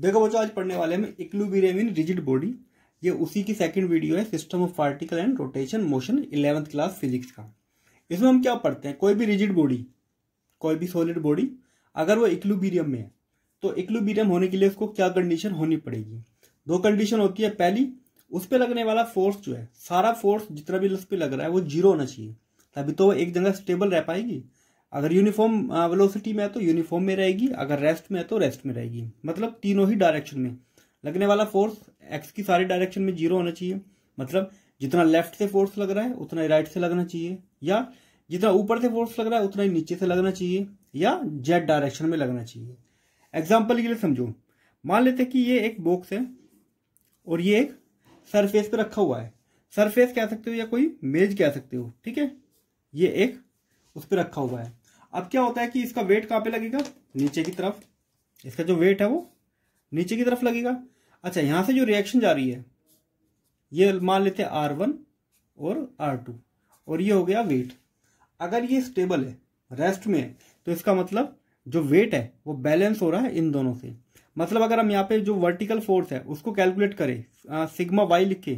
देखो बच्चों आज पढ़ने वाले में इक्लूबीरियम इन रिजिड बॉडी ये उसी की सेकंड वीडियो है system of particle and rotation motion eleventh class physics का इसमें हम क्या पढ़ते हैं कोई भी रिजिड बॉडी कोई भी सॉलिड बॉडी अगर वो इक्लूबीरियम में है तो इक्लूबीरियम होने के लिए उसको क्या कंडीशन होनी पड़ेगी दो कंडीशन होती है पहली उस पर लगने वाला फोर्स जो है सारा फोर्स जितना भी उस पर लग रहा है वो जीरो होना चाहिए तभी तो वो एक जगह स्टेबल रह पाएगी अगर यूनिफॉर्म वेलोसिटी में है तो यूनिफॉर्म में रहेगी अगर रेस्ट में है तो रेस्ट में रहेगी मतलब तीनों ही डायरेक्शन में लगने वाला फोर्स एक्स की सारी डायरेक्शन में जीरो होना चाहिए मतलब जितना लेफ्ट से फोर्स लग रहा है उतना ही राइट से लगना चाहिए या जितना ऊपर से फोर्स लग रहा है उतना ही नीचे से लगना चाहिए या जेड डायरेक्शन में लगना चाहिए एग्जाम्पल के लिए समझो मान लेते हैं कि ये एक बॉक्स है और ये एक सरफेस पे रखा हुआ है सरफेस कह सकते हो या कोई मेज कह सकते हो ठीक है ये एक उस पर रखा हुआ है अब क्या होता है कि इसका वेट कहाँ पे लगेगा नीचे की तरफ इसका जो वेट है वो नीचे की तरफ लगेगा अच्छा यहाँ से जो रिएक्शन जा रही है ये मान लेते हैं आर वन और आर टू और ये हो गया वेट अगर ये स्टेबल है रेस्ट में है तो इसका मतलब जो वेट है वो बैलेंस हो रहा है इन दोनों से मतलब अगर हम यहाँ पे जो वर्टिकल फोर्स है उसको कैलकुलेट करें सिग्मा वाई लिख के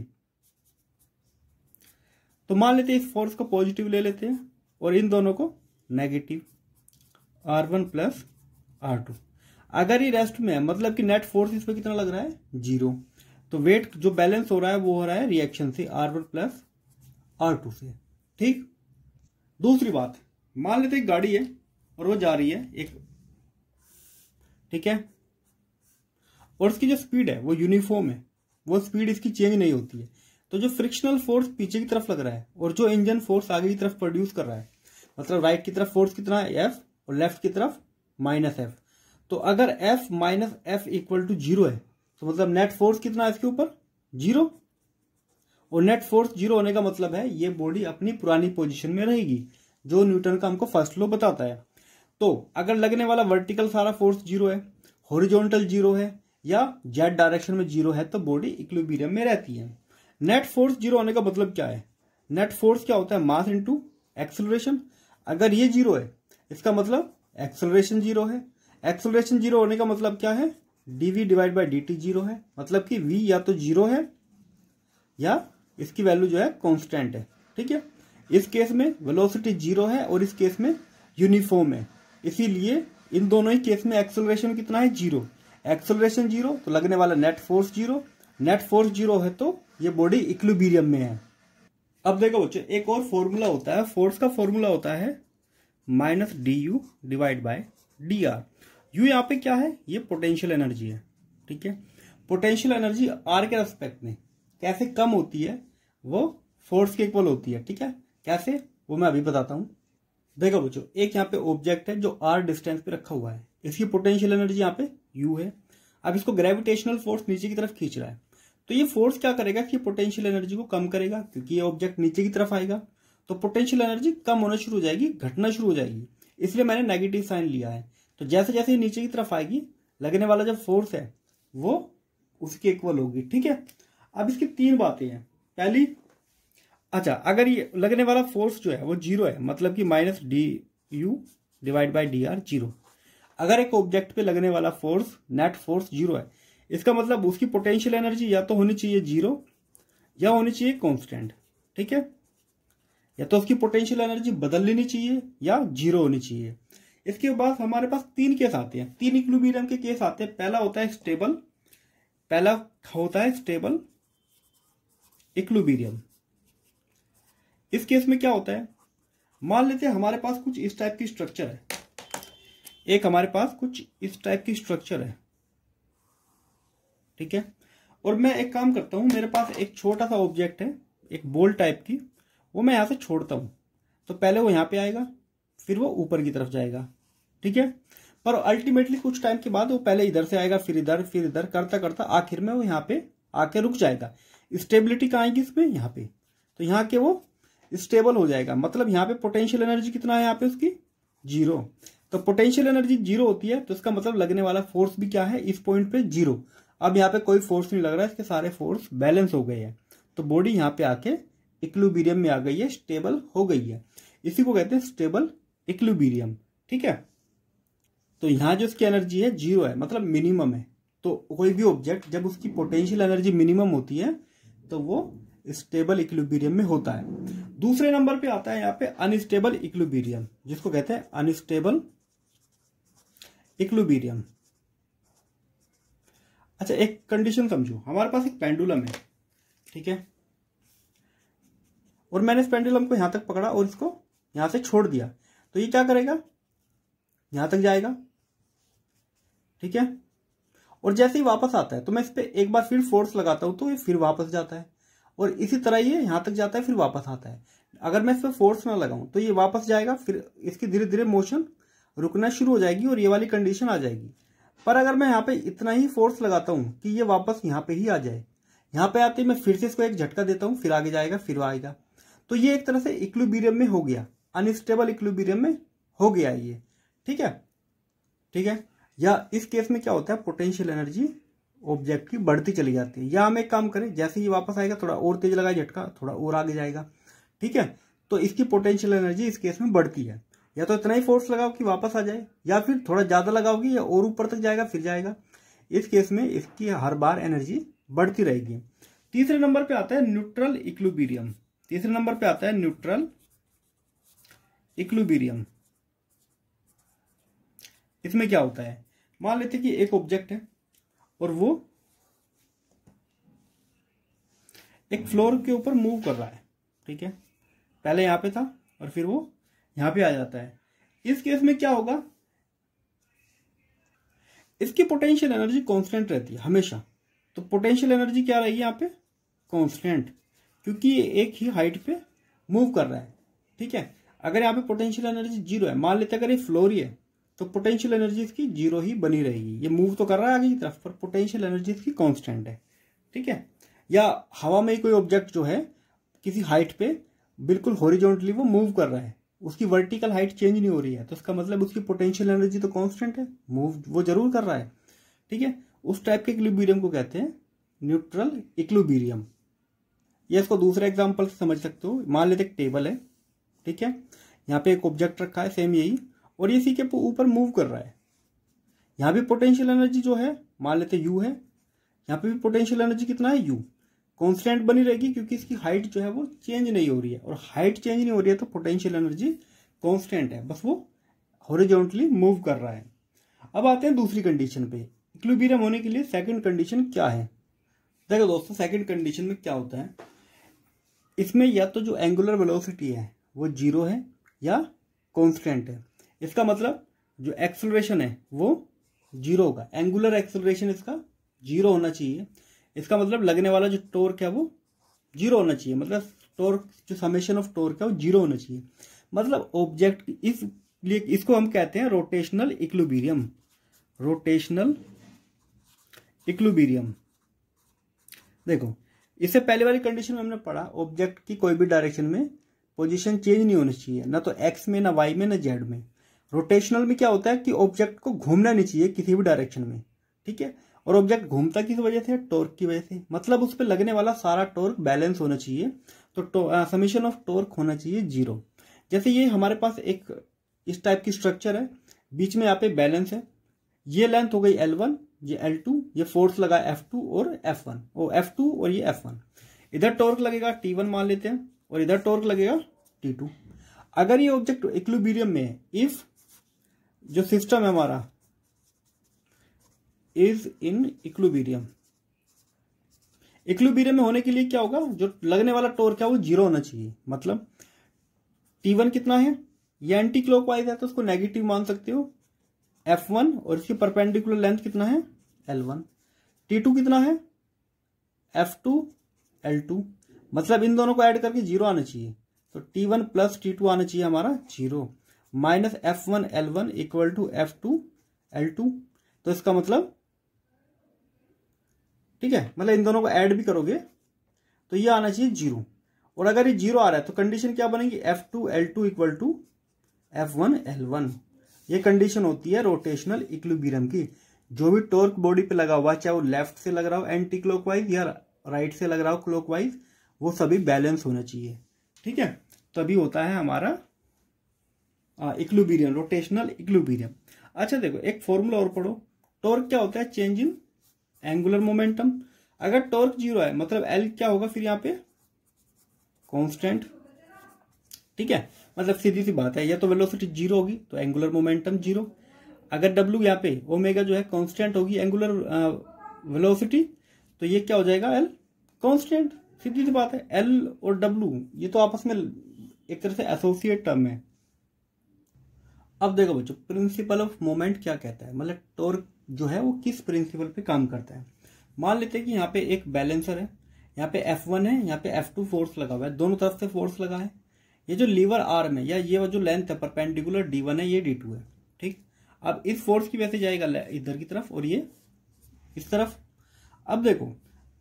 तो मान लेते हैं इस फोर्स को पॉजिटिव ले लेते हैं और इन दोनों को negative R one plus R two अगर ये रेस्ट में है मतलब कि नेट फोर्स इस पर कितना लग रहा है जीरो तो वेट जो बैलेंस हो रहा है वो हो रहा है रिएक्शन से R one plus R two से ठीक दूसरी बात मान लेते एक गाड़ी है और वो जा रही है एक ठीक है और इसकी जो स्पीड है वो यूनिफॉर्म है वो स्पीड इसकी चेंज नहीं होती है तो जो फ्रिक्शनल फोर्स पीछे की तरफ लग रहा है और जो इंजन फोर्स आगे की तरफ प्रोड्यूस कर रहा है मतलब राइट की तरफ फोर्स कितना है एफ और लेफ्ट की तरफ माइनस एफ तो अगर F minus F equal to zero है तो मतलब नेट फोर्स कितना है इसके ऊपर जीरो और नेट फोर्स जीरो होने का मतलब है ये बॉडी अपनी पुरानी पोजिशन में रहेगी जो न्यूटन का हमको फर्स्ट लो बताता है तो अगर लगने वाला वर्टिकल सारा फोर्स जीरो है हॉरिजॉन्टल जीरो है या जेड डायरेक्शन में जीरो है तो बॉडी इक्विलिब्रियम में रहती है नेट फोर्स जीरो होने का मतलब क्या है नेट फोर्स क्या होता है मास इंटू एक्सेलरेशन अगर ये जीरो है इसका मतलब एक्सलरेशन जीरो है एक्सलरेशन जीरो होने का मतलब क्या है D V divide by D T zero है मतलब कि वी या तो जीरो है या इसकी वैल्यू जो है कॉन्स्टेंट है ठीक है इस केस में वेलोसिटी जीरो है और इस केस में यूनिफॉर्म है इसीलिए इन दोनों ही केस में एक्सेलरेशन कितना है जीरो एक्सेलरेशन जीरो तो लगने वाला net force zero net force zero है तो ये बॉडी इक्लिबीरियम में है अब देखो बच्चों एक और फॉर्मूला होता है फोर्स का फॉर्मूला होता है minus D U divide by D R U यहाँ पे क्या है ये पोटेंशियल एनर्जी है ठीक है पोटेंशियल एनर्जी आर के रेस्पेक्ट में कैसे कम होती है वो फोर्स के इक्वल होती है ठीक है कैसे वो मैं अभी बताता हूँ देखो बच्चों एक यहाँ पे ऑब्जेक्ट है जो आर डिस्टेंस पे रखा हुआ है इसकी पोटेंशियल एनर्जी यहाँ पे यू है अब इसको ग्रेविटेशनल फोर्स नीचे की तरफ खींच रहा है तो ये फोर्स क्या करेगा कि पोटेंशियल एनर्जी को कम करेगा क्योंकि ये ऑब्जेक्ट नीचे की तरफ आएगा तो पोटेंशियल एनर्जी कम होना शुरू हो जाएगी घटना शुरू हो जाएगी इसलिए मैंने नेगेटिव साइन लिया है तो जैसे जैसे ये नीचे की तरफ आएगी लगने वाला जो फोर्स है वो उसकी इक्वल होगी ठीक है अब इसकी तीन बातें हैं पहली अच्छा अगर ये लगने वाला फोर्स जो है वो जीरो है मतलब कि minus D U divide by D R zero अगर एक ऑब्जेक्ट पे लगने वाला फोर्स नेट फोर्स जीरो है इसका मतलब उसकी पोटेंशियल एनर्जी या तो होनी चाहिए जीरो या होनी चाहिए कॉन्स्टेंट ठीक है या तो उसकी पोटेंशियल एनर्जी बदल लेनी चाहिए या जीरो होनी चाहिए इसके बाद हमारे पास तीन केस आते हैं तीन इक्विलिब्रियम के केस आते हैं पहला होता है स्टेबल पहला होता है स्टेबल इक्विलिब्रियम इस केस में क्या होता है मान लेते हैं हमारे पास कुछ इस टाइप की स्ट्रक्चर है एक हमारे पास कुछ इस टाइप की स्ट्रक्चर है ठीक है और मैं एक काम करता हूँ मेरे पास एक छोटा सा ऑब्जेक्ट है एक बोल टाइप की वो मैं यहाँ से छोड़ता हूँ तो पहले वो यहाँ पे आएगा फिर वो ऊपर की तरफ जाएगा ठीक है पर अल्टीमेटली कुछ टाइम के बाद वो पहले इधर से आएगा फिर इधर फिर इधर करता करता आखिर में वो यहाँ पे आके रुक जाएगा स्टेबिलिटी कहाँ आएगी इसमें यहाँ पे तो यहाँ के वो स्टेबल हो जाएगा मतलब यहाँ पे पोटेंशियल एनर्जी कितना है यहाँ पे उसकी जीरो तो पोटेंशियल एनर्जी जीरो होती है तो इसका मतलब लगने वाला फोर्स भी क्या है इस पॉइंट पे जीरो अब यहाँ पे कोई फोर्स नहीं लग रहा है इसके सारे फोर्स बैलेंस हो गए हैं तो बॉडी यहाँ पे आके इक्लुबीरियम में आ गई है स्टेबल हो गई है इसी को कहते हैं स्टेबल इक्लुबीरियम ठीक है तो यहाँ जो उसकी एनर्जी है जीरो है मतलब मिनिमम है तो कोई भी ऑब्जेक्ट जब उसकी पोटेंशियल एनर्जी मिनिमम होती है तो वो स्टेबल इक्लुबीरियम में होता है दूसरे नंबर पे आता है यहाँ पे अनस्टेबल इक्लुबीरियम जिसको कहते हैं अनस्टेबल इक्लुबीरियम अच्छा एक कंडीशन समझो हमारे पास एक पेंडुलम है ठीक है और मैंने इस पेंडुलम को यहां तक पकड़ा और इसको यहां से छोड़ दिया तो ये क्या करेगा यहां तक जाएगा ठीक है और जैसे ही वापस आता है तो मैं इस पर एक बार फिर फोर्स लगाता हूं तो ये फिर वापस जाता है और इसी तरह ये यहां तक जाता है फिर वापस आता है अगर मैं इस पर फोर्स ना लगाऊं तो ये वापस जाएगा फिर इसकी धीरे धीरे मोशन रुकना शुरू हो जाएगी और ये वाली कंडीशन आ जाएगी पर अगर मैं यहाँ पे इतना ही फोर्स लगाता हूँ कि ये वापस यहाँ पे ही आ जाए यहाँ पे आते मैं फिर से इसको एक झटका देता हूँ फिर आगे जाएगा फिर आएगा तो ये एक तरह से इक्लुबीरियम में हो गया अनस्टेबल इक्लुबीरियम में हो गया ये ठीक है ठीक है या इस केस में क्या होता है पोटेंशियल एनर्जी ऑब्जेक्ट की बढ़ती चली जाती है या हम एक काम करें जैसे ही वापस आएगा थोड़ा और तेज लगाए झटका थोड़ा और आगे जाएगा ठीक है तो इसकी पोटेंशियल एनर्जी इस केस में बढ़ती है या तो इतना ही फोर्स लगाओ कि वापस आ जाए या फिर थोड़ा ज़्यादा लगाओगे या और ऊपर तक जाएगा फिर जाएगा इस केस में इसकी हर बार एनर्जी बढ़ती रहेगी तीसरे नंबर पे आता है न्यूट्रल इक्लुबीरियम तीसरे नंबर पे आता है न्यूट्रल इक्लुबीरियम इसमें क्या होता है मान लेते कि एक ऑब्जेक्ट है और वो एक फ्लोर के ऊपर मूव कर रहा है ठीक है पहले यहां पे था और फिर वो यहां पे आ जाता है इस केस में क्या होगा इसकी पोटेंशियल एनर्जी कांस्टेंट रहती है हमेशा तो पोटेंशियल एनर्जी क्या रहेगी यहां पे कांस्टेंट क्योंकि ये एक ही हाइट पे मूव कर रहा है ठीक है अगर यहां पे पोटेंशियल एनर्जी जीरो है मान लेते अगर ये फ्लोर ही है तो पोटेंशियल एनर्जी इसकी जीरो ही बनी रहेगी ये मूव तो कर रहा है आगे की तरफ पर पोटेंशियल एनर्जी इसकी कॉन्स्टेंट है ठीक है या हवा में ही कोई ऑब्जेक्ट जो है किसी हाइट पे बिल्कुल हॉरिजॉन्टली वो मूव कर रहा है उसकी वर्टिकल हाइट चेंज नहीं हो रही है तो इसका मतलब उसकी पोटेंशियल एनर्जी तो कॉन्स्टेंट है मूव वो जरूर कर रहा है ठीक है उस टाइप के इक्लिबीरियम को कहते हैं न्यूट्रल इक्लिबीरियम या इसको दूसरा एग्जाम्पल समझ सकते हो मान लेते एक टेबल है ठीक है यहाँ पे एक ऑब्जेक्ट रखा है सेम यही और ये इसी के ऊपर मूव कर रहा है यहाँ भी पोटेंशियल एनर्जी जो है मान लेते यू है यहाँ पे भी पोटेंशियल एनर्जी कितना है यू कॉन्स्टेंट बनी रहेगी क्योंकि इसकी हाइट जो है वो चेंज नहीं हो रही है और हाइट चेंज नहीं हो रही है तो पोटेंशियल एनर्जी कॉन्स्टेंट है बस वो हॉरिजॉन्टली मूव कर रहा है अब आते हैं दूसरी कंडीशन पे इक्विलिब्रियम होने के लिए सेकंड कंडीशन क्या है देखो दोस्तों सेकंड कंडीशन में क्या होता है इसमें या तो जो एंगुलर वेलोसिटी है वो जीरो है या कॉन्स्टेंट है इसका मतलब जो एक्सलरेशन है वो जीरो होगा एंगुलर एक्सलरेशन इसका जीरो होना चाहिए इसका मतलब लगने वाला जो टोर्क है वो जीरो होना चाहिए मतलब टोर्क जो समेशन ऑफ टोर्क है वो जीरो होना चाहिए मतलब ऑब्जेक्ट इस लिए इसको हम कहते हैं रोटेशनल इक्लुबीरियम रोटेशनल इक्लुबीरियम देखो इससे पहले वाली कंडीशन में हमने पढ़ा ऑब्जेक्ट की कोई भी डायरेक्शन में पोजीशन चेंज नहीं होनी चाहिए ना तो एक्स में ना वाई में ना जेड में रोटेशनल में क्या होता है कि ऑब्जेक्ट को घूमना नहीं चाहिए किसी भी डायरेक्शन में ठीक है और ऑब्जेक्ट घूमता किस वजह से टॉर्क की वजह से मतलब उस पर लगने वाला सारा टॉर्क बैलेंस होना चाहिए तो समीशन ऑफ टॉर्क होना चाहिए जीरो जैसे ये हमारे पास एक इस टाइप की स्ट्रक्चर है बीच में यहाँ पे बैलेंस है ये लेंथ हो गई एल वन ये एल टू ये फोर्स लगा एफ टू और एफ वन और एफ टू और ये एफ वन इधर टॉर्क लगेगा टी वन मान लेते हैं और इधर टॉर्क लगेगा टी टू अगर ये ऑब्जेक्ट इक्लुबीरियम में है इफ जो सिस्टम है हमारा इज इन इक्लुबीरियम इक्लुबीरियम में होने के लिए क्या होगा जो लगने वाला टोर्क है वो जीरो होना चाहिए मतलब टी वन कितना है ये एंटी क्लॉकवाइज है तो उसको नेगेटिव मान सकते हो एफ वन और इसकी परपेंडिकुलर लेंथ कितना है एल वन टी टू कितना है एफ टू एल टू मतलब इन दोनों को ऐड करके जीरो आना चाहिए तो T one plus T two आना चाहिए हमारा zero minus F one L one equal to F two L two तो इसका मतलब ठीक है मतलब इन दोनों को ऐड भी करोगे तो ये आना चाहिए जीरो और अगर ये जीरो आ रहा है तो कंडीशन क्या बनेगी F two L two equal to F one L one ये कंडीशन होती है रोटेशनल इक्लुबीरम की जो भी टोर्क बॉडी पे लगा हुआ चाहे वो लेफ्ट से लग रहा हो एंटी क्लॉकवाइज या राइट से लग रहा हो क्लॉकवाइज वो सभी बैलेंस होना चाहिए ठीक है तभी होता है हमारा इक्लुबीरियम रोटेशनल इक्लुबीरियम अच्छा देखो एक फॉर्मूला और पढ़ो टोर्क क्या होता है चेंज इन एंगुलर मोमेंटम अगर टॉर्क जीरो है मतलब एल क्या होगा फिर यहाँ पे कॉन्स्टेंट ठीक है मतलब सीधी सी बात है या तो वेलोसिटी जीरो होगी तो एंगुलर मोमेंटम जीरो अगर डब्ल्यू यहाँ पे ओमेगा जो है कांस्टेंट होगी एंगुलर वेलोसिटी तो ये क्या हो जाएगा एल कांस्टेंट सीधी सी बात है एल और डब्ल्यू ये तो आपस में एक तरह से एसोसिएट टर्म है अब देखो बच्चों प्रिंसिपल ऑफ मोमेंट क्या कहता है मतलब टॉर्क जो है वो किस प्रिंसिपल पे काम करता है मान लेते हैं कि यहाँ पे एक बैलेंसर है यहाँ पे F1 है यहाँ पे F2 फोर्स लगा हुआ है दोनों तरफ से फोर्स लगा है ये जो लीवर आर्म है या ये जो लेंथ है परपेंडिकुलर D1 है ये D2 है ठीक अब इस फोर्स की वैसे जाएगा इधर की तरफ और ये इस तरफ अब देखो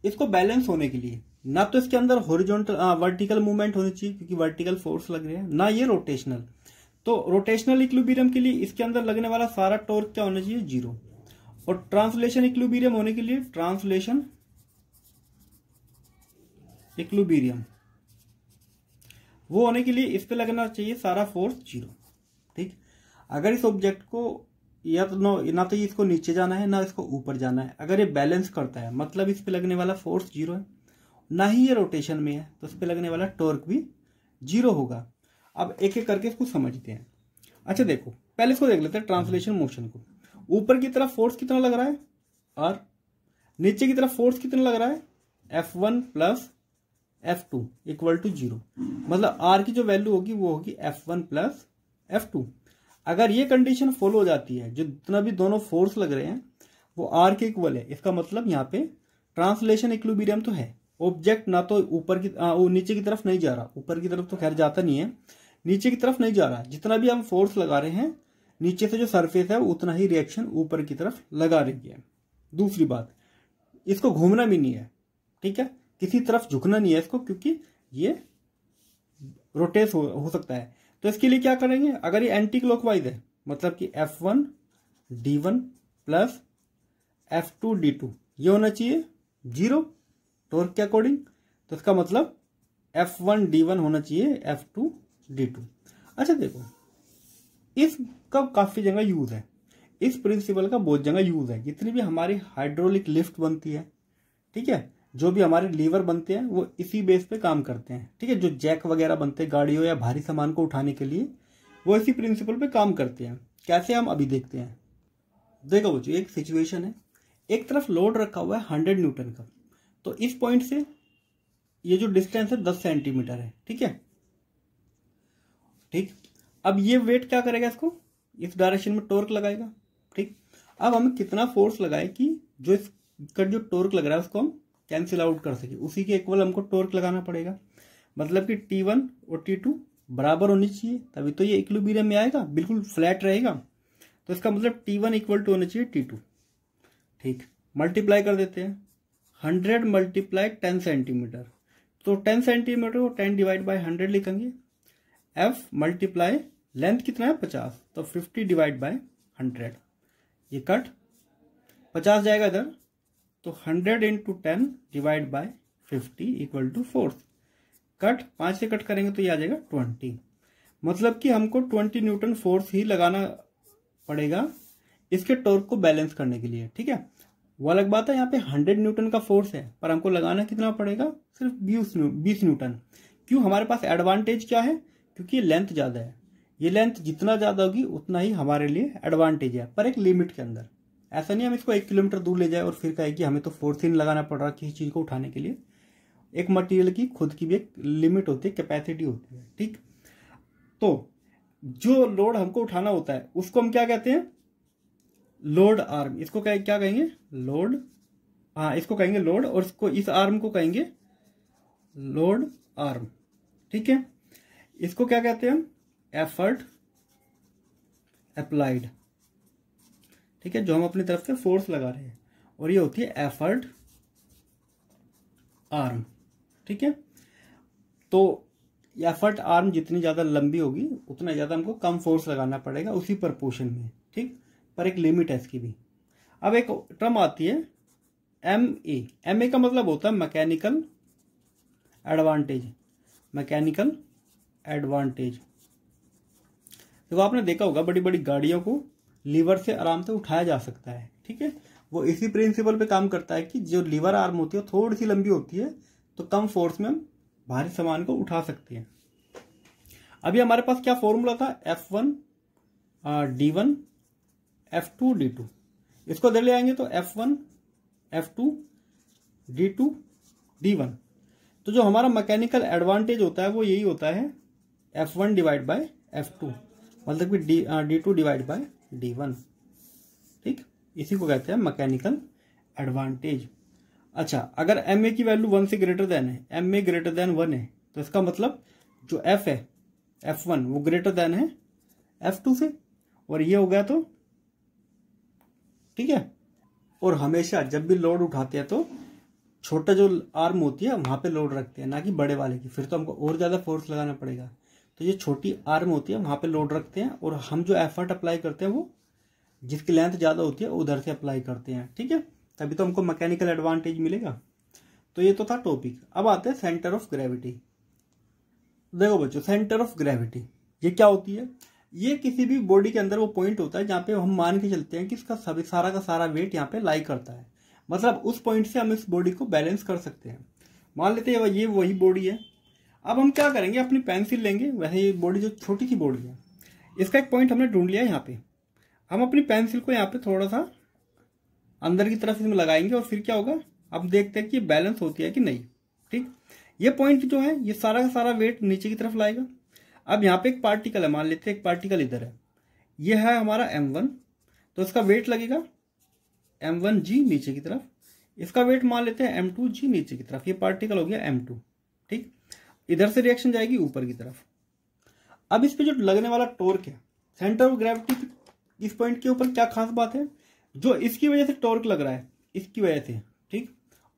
इसको बैलेंस होने के लिए ना तो इसके अंदर हॉरिजॉन्टल वर्टिकल मूवमेंट होनी चाहिए क्योंकि वर्टिकल फोर्स लग रहे है ना ये रोटेशनल तो रोटेशनल इक्लुबिरियम के लिए इसके अंदर लगने वाला सारा टॉर्क क्या होना चाहिए जीरो और ट्रांसलेशन इक्लुबीरियम होने के लिए ट्रांसलेशन इक्लुबीरियम वो होने के लिए इस पे लगना चाहिए सारा फोर्स जीरो ठीक अगर इस ऑब्जेक्ट को या तो ना तो इसको नीचे जाना है ना इसको ऊपर जाना है अगर ये बैलेंस करता है मतलब इस पे लगने वाला फोर्स जीरो है ना ही ये रोटेशन में है तो इस पे लगने वाला टॉर्क भी जीरो होगा अब एक एक करके इसको समझते हैं अच्छा देखो पहले इसको देख लेते हैं ट्रांसलेशन मोशन को ऊपर की तरफ फोर्स कितना लग रहा है आर नीचे की तरफ फोर्स कितना लग रहा है F one plus F two equal to zero मतलब आर की जो वैल्यू होगी वो होगी F one plus F two अगर ये कंडीशन फॉलो हो जाती है जो जितना भी दोनों फोर्स लग रहे हैं वो आर के इक्वल है इसका मतलब यहाँ पे ट्रांसलेशन इक्लुबीरियम तो है ऑब्जेक्ट ना तो ऊपर की आ, नीचे की तरफ नहीं जा रहा ऊपर की तरफ तो खैर जाता नहीं है नीचे की तरफ नहीं जा रहा जितना भी हम फोर्स लगा रहे हैं नीचे से जो सरफेस है उतना ही रिएक्शन ऊपर की तरफ लगा रही है दूसरी बात इसको घूमना भी नहीं है ठीक है किसी तरफ झुकना नहीं है इसको क्योंकि ये रोटेट हो, हो सकता है तो इसके लिए क्या करेंगे अगर ये एंटी क्लॉकवाइज है मतलब कि F one D one plus F two D two ये होना चाहिए जीरो टोर्क के अकॉर्डिंग तो इसका मतलब एफ वन डी वन होना चाहिए एफ टू डी टू अच्छा देखो इसका काफ़ी जगह यूज़ है इस प्रिंसिपल का बहुत जगह यूज़ है जितनी भी हमारी हाइड्रोलिक लिफ्ट बनती है ठीक है जो भी हमारे लीवर बनते हैं वो इसी बेस पे काम करते हैं ठीक है जो जैक वगैरह बनते हैं गाड़ियों या भारी सामान को उठाने के लिए वो इसी प्रिंसिपल पे काम करते हैं कैसे हम अभी देखते हैं देखो बच्चों एक सिचुएशन है एक तरफ लोड रखा हुआ है हंड्रेड न्यूटन का तो इस पॉइंट से ये जो डिस्टेंस है दस सेंटीमीटर है ठीक है ठीक अब ये वेट क्या करेगा इसको इस डायरेक्शन में टोर्क लगाएगा ठीक अब हमें कितना फोर्स लगाए कि जो इसका जो टोर्क लग रहा है उसको हम कैंसिल आउट कर सके उसी के इक्वल हमको टोर्क लगाना पड़ेगा मतलब कि टी वन और टी टू बराबर होनी चाहिए तभी तो ये इक्विलिब्रियम में आएगा बिल्कुल फ्लैट रहेगा तो इसका मतलब टी वन इक्वल टू होना चाहिए टी टू ठीक मल्टीप्लाई कर देते हैं हंड्रेड मल्टीप्लाई टेन सेंटीमीटर तो टेन सेंटीमीटर को टेन डिवाइड बाई हंड्रेड लिखेंगे एफ मल्टीप्लाई लेंथ कितना है पचास तो फिफ्टी डिवाइड बाय हंड्रेड ये कट पचास जाएगा इधर तो hundred into ten divide by fifty equal to fourth cut पाँच से कट करेंगे तो ये आ जाएगा ट्वेंटी मतलब कि हमको ट्वेंटी न्यूटन फोर्स ही लगाना पड़ेगा इसके टॉर्क को बैलेंस करने के लिए ठीक है वो अलग बात है यहाँ पे हंड्रेड न्यूटन का फोर्स है पर हमको लगाना कितना पड़ेगा सिर्फ बीस न्यूटन क्यों हमारे पास एडवांटेज क्या है क्योंकि लेंथ ज़्यादा है ये लेंथ जितना ज़्यादा होगी उतना ही हमारे लिए एडवांटेज है पर एक लिमिट के अंदर ऐसा नहीं हम इसको एक किलोमीटर दूर ले जाए और फिर कहे कि हमें तो फोर्थ इन लगाना पड़ रहा किसी चीज़ को उठाने के लिए एक मटेरियल की खुद की भी एक लिमिट होती है कैपेसिटी होती है ठीक तो जो लोड हमको उठाना होता है उसको हम क्या कहते हैं लोड आर्म इसको कहे क्या कहेंगे लोड हाँ इसको कहेंगे लोड और इसको इस आर्म को कहेंगे लोड आर्म ठीक है इसको क्या कहते हैं हम एफर्ट अप्लाइड ठीक है जो हम अपनी तरफ से फोर्स लगा रहे हैं और ये होती है एफर्ट आर्म ठीक है तो एफर्ट आर्म जितनी ज़्यादा लंबी होगी उतना ज़्यादा हमको कम फोर्स लगाना पड़ेगा उसी प्रपोर्शन में ठीक पर एक लिमिट है इसकी भी अब एक टर्म आती है एम ए एम ए का मतलब होता है मैकेनिकल एडवांटेज मैकेनिकल एडवांटेज देखो आपने देखा होगा बड़ी बड़ी गाड़ियों को लीवर से आराम से उठाया जा सकता है ठीक है वो इसी प्रिंसिपल पे काम करता है कि जो लीवर आर्म होती है थोड़ी सी लंबी होती है तो कम फोर्स में हम भारी सामान को उठा सकते हैं अभी हमारे पास क्या फॉर्मूला था F one D one F two D two इसको दे ले आएंगे तो F one F two D two D one तो जो हमारा मैकेनिकल एडवांटेज होता है वो यही होता है F one divide by F two मतलब कि D D two divide by D one ठीक इसी को कहते हैं मैकेनिकल एडवांटेज अच्छा अगर एम ए की वैल्यू वन से ग्रेटर देन है M A greater than one है तो इसका मतलब जो एफ है एफ वन वो ग्रेटर देन है एफ टू से और ये हो गया तो ठीक है और हमेशा जब भी लोड उठाते हैं तो छोटा जो आर्म होती है वहां पे लोड रखते हैं ना कि बड़े वाले की फिर तो हमको और ज्यादा फोर्स लगाना पड़ेगा तो ये छोटी आर्म होती है वहां पे लोड रखते हैं और हम जो एफर्ट अप्लाई करते हैं वो जिसकी लेंथ ज़्यादा होती है उधर से अप्लाई करते हैं ठीक है तभी तो हमको मैकेनिकल एडवांटेज मिलेगा तो ये तो था टॉपिक अब आते हैं सेंटर ऑफ ग्रेविटी देखो बच्चों सेंटर ऑफ ग्रेविटी ये क्या होती है ये किसी भी बॉडी के अंदर वो पॉइंट होता है जहाँ पे हम मान के चलते हैं कि इसका सभी सारा का सारा वेट यहाँ पे लाई करता है मतलब उस पॉइंट से हम इस बॉडी को बैलेंस कर सकते हैं मान लेते हैं ये वही बॉडी है अब हम क्या करेंगे अपनी पेंसिल लेंगे वैसे ये बॉडी जो छोटी सी बॉडी है इसका एक पॉइंट हमने ढूंढ लिया यहाँ पे हम अपनी पेंसिल को यहाँ पे थोड़ा सा अंदर की तरफ इसमें लगाएंगे और फिर क्या होगा अब देखते हैं कि ये बैलेंस होती है कि नहीं ठीक ये पॉइंट जो है ये सारा का सारा वेट नीचे की तरफ लाएगा अब यहाँ पे एक पार्टिकल है मान लेते हैं एक पार्टिकल इधर है ये है हमारा एम वन तो इसका वेट लगेगा एम वन जी नीचे की तरफ इसका वेट मान लेते हैं एम टू जी नीचे की तरफ ये पार्टिकल हो गया एम टू ठीक इधर से रिएक्शन जाएगी ऊपर की तरफ अब इस पे जो लगने वाला टोर्क है सेंटर ऑफ ग्रेविटी इस पॉइंट के ऊपर क्या खास बात है जो इसकी वजह से टोर्क लग रहा है इसकी वजह से ठीक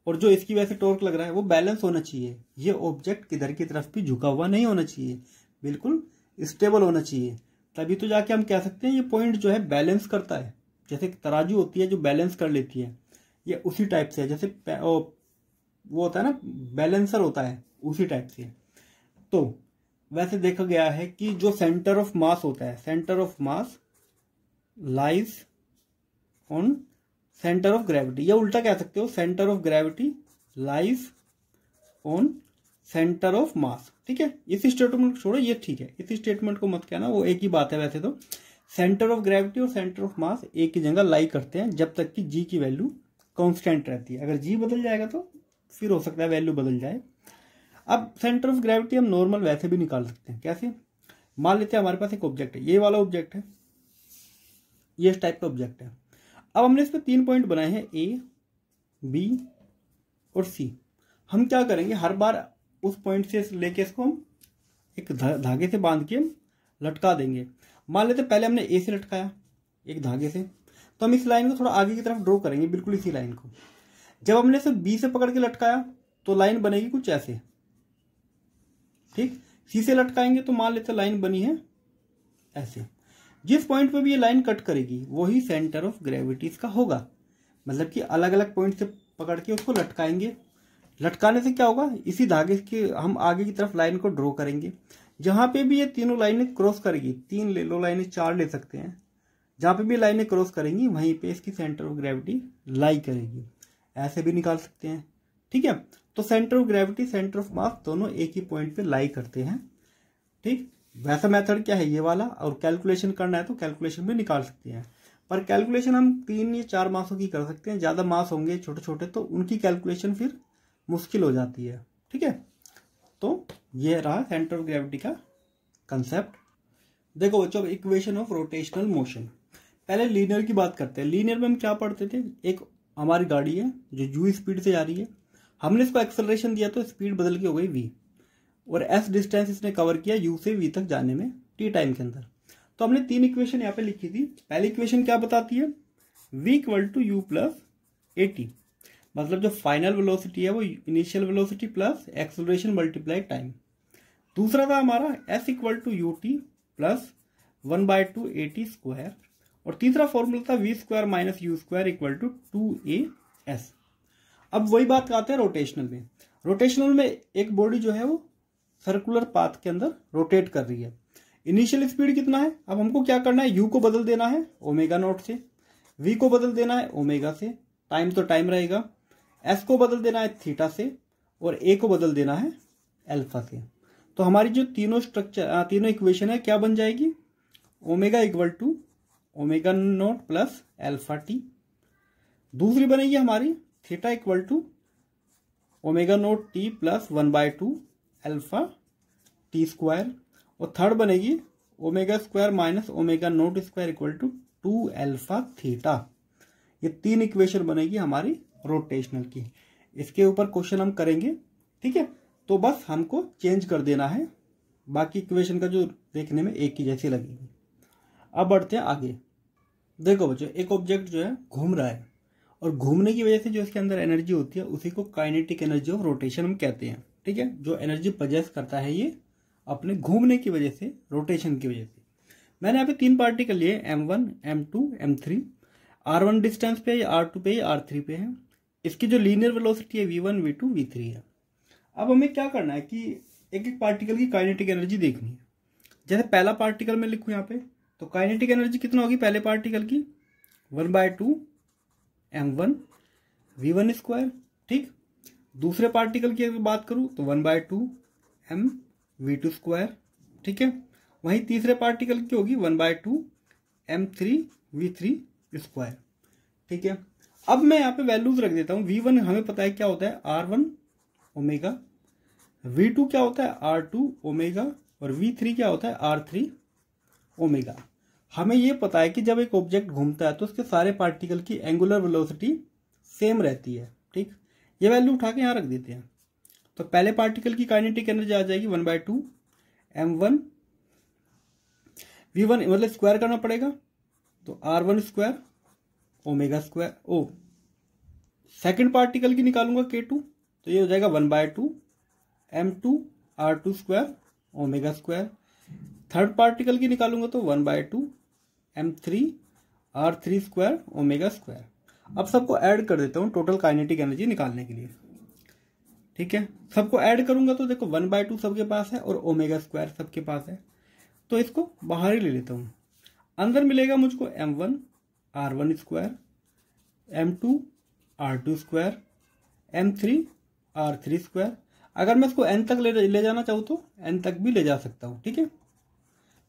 और जो इसकी वजह से टोर्क लग रहा है वो बैलेंस होना चाहिए ये ऑब्जेक्ट किधर की तरफ भी झुका हुआ नहीं होना चाहिए बिल्कुल स्टेबल होना चाहिए तभी तो जाके हम कह सकते हैं ये पॉइंट जो है बैलेंस करता है जैसे तराजू होती है जो बैलेंस कर लेती है ये उसी टाइप से है जैसे वो होता है ना बैलेंसर होता है उसी टाइप से है तो वैसे देखा गया है कि जो सेंटर ऑफ मास होता है centre of mass lies on centre of gravity या उल्टा कह सकते हो centre of gravity lies on centre of mass ठीक है इस स्टेटमेंट को छोड़ो ये ठीक है इसी स्टेटमेंट को मत कहना वो एक ही बात है वैसे तो सेंटर ऑफ ग्रेविटी और सेंटर ऑफ मास एक ही जगह लाई करते हैं जब तक कि जी की वैल्यू कॉन्स्टेंट रहती है अगर जी बदल जाएगा तो फिर हो सकता है वैल्यू बदल जाए अब सेंटर ऑफ ग्रेविटी हम नॉर्मल वैसे भी निकाल सकते हैं कैसे मान लेते हैं हमारे पास एक ऑब्जेक्ट है ये वाला ऑब्जेक्ट है ये इस टाइप का ऑब्जेक्ट है अब हमने इस पर तीन पॉइंट बनाए हैं ए बी और सी हम क्या करेंगे हर बार उस पॉइंट से लेके इसको हम एक धागे से बांध के लटका देंगे मान लेते पहले हमने ए से लटकाया एक धागे से तो हम इस लाइन को थोड़ा आगे की तरफ ड्रॉ करेंगे बिल्कुल इसी लाइन को जब हमने इसे बी से पकड़ के लटकाया तो लाइन बनेगी कुछ ऐसे ठीक सी से लटकाएंगे तो मान लेते लाइन बनी है ऐसे जिस पॉइंट पर भी ये लाइन कट करेगी वही सेंटर ऑफ ग्रेविटीज का होगा मतलब कि अलग अलग पॉइंट से पकड़ के उसको लटकाएंगे लटकाने से क्या होगा इसी धागे के हम आगे की तरफ लाइन को ड्रॉ करेंगे जहां पे भी ये तीनों लाइनें क्रॉस करेगी तीन ले लो लाइनें चार ले सकते हैं जहां पे भी लाइनें क्रॉस करेंगी वहीं पे इसकी सेंटर ऑफ ग्रेविटी लाई करेगी ऐसे भी निकाल सकते हैं ठीक है तो centre of gravity centre of mass दोनों एक ही पॉइंट पे लाई करते हैं ठीक वैसा मेथड क्या है ये वाला और कैलकुलेशन करना है तो कैलकुलेशन भी निकाल सकते हैं पर कैलकुलेशन हम तीन या चार मासों की कर सकते हैं ज़्यादा मास होंगे छोटे छोटे तो उनकी कैलकुलेशन फिर मुश्किल हो जाती है ठीक है तो ये रहा सेंटर ऑफ ग्रेविटी का कंसेप्ट देखो बच्चों इक्वेशन ऑफ रोटेशनल मोशन पहले लीनियर की बात करते हैं लीनियर में हम क्या पढ़ते थे एक हमारी गाड़ी है जो जू स्पीड से जा रही है हमने इसको एक्सेलरेशन दिया तो स्पीड बदल के हो गई वी और एस डिस्टेंस इसने कवर किया यू से वी तक जाने में टी टाइम के अंदर तो हमने तीन इक्वेशन यहाँ पे लिखी थी पहली इक्वेशन क्या बताती है V equal to U plus A T मतलब जो फाइनल वेलोसिटी है वो initial velocity plus acceleration multiply time दूसरा था हमारा S equal to U T plus one by two A T square और तीसरा फॉर्मूला था V square minus U square equal to two A S अब वही बात आते हैं रोटेशनल में रोटेशनल में एक बॉडी जो है वो सर्कुलर पाथ के अंदर रोटेट कर रही है इनिशियल स्पीड कितना है अब हमको क्या करना है यू को बदल देना है ओमेगा नोट से वी को बदल देना है ओमेगा से टाइम तो टाइम रहेगा एस को बदल देना है थीटा से और ए को बदल देना है एल्फा से तो हमारी जो तीनों स्ट्रक्चर तीनों इक्वेशन है क्या बन जाएगी omega equal to omega nought plus alpha T दूसरी बनेगी हमारी theta equal to omega nought T plus one by two alpha T square और थर्ड बनेगी omega square minus omega nought square equal to two alpha theta ये तीन equation बनेगी हमारी rotational की इसके ऊपर क्वेश्चन हम करेंगे ठीक है तो बस हमको चेंज कर देना है बाकी इक्वेशन का जो देखने में एक ही जैसी लगेगी अब बढ़ते हैं आगे देखो बच्चों एक ऑब्जेक्ट जो है घूम रहा है और घूमने की वजह से जो इसके अंदर एनर्जी होती है उसी को काइनेटिक एनर्जी ऑफ रोटेशन हम कहते हैं ठीक है जो एनर्जी पजेस करता है ये अपने घूमने की वजह से रोटेशन की वजह से मैंने यहाँ पे तीन पार्टिकल लिए M one M two M three R one distance पे आर टू पे आर थ्री पे है इसकी जो लीनियर वेलोसिटी है V one V two V three है अब हमें क्या करना है कि एक एक पार्टिकल की काइनेटिक एनर्जी देखनी है जैसे पहला पार्टिकल मैं लिखूँ यहाँ पे तो काइनेटिक एनर्जी कितना होगी पहले पार्टिकल की one by two M one V one square ठीक दूसरे पार्टिकल की अगर बात करूं तो one by two M V two square ठीक है वहीं तीसरे पार्टिकल की होगी one by two M three V three square ठीक है अब मैं यहाँ पे वैल्यूज रख देता हूँ वी वन हमें पता है क्या होता है R one omega V two क्या होता है आर टू ओमेगा और वी थ्री क्या होता है आर थ्री ओमेगा हमें ये पता है कि जब एक ऑब्जेक्ट घूमता है तो उसके सारे पार्टिकल की एंगुलर वेलोसिटी सेम रहती है ठीक ये वैल्यू उठा के यहाँ रख देते हैं तो पहले पार्टिकल की काइनेटिक एनर्जी आ जाएगी one by two M one V one मतलब स्क्वायर करना पड़ेगा तो R one square omega square oh second particle की निकालूंगा के टू तो ये हो जाएगा one by two M two R two square omega square third particle की निकालूंगा तो one by two M three R three square omega square अब सबको ऐड कर देता हूँ टोटल काइनेटिक एनर्जी निकालने के लिए ठीक है सबको ऐड करूंगा तो देखो वन बाय टू सबके पास है और ओमेगा स्क्वायर सबके पास है तो इसको बाहर ही ले लेता हूँ अंदर मिलेगा मुझको M one R one square M two R two square M three R three square अगर मैं इसको एन तक ले ले जाना चाहूँ तो एन तक भी ले जा सकता हूँ ठीक है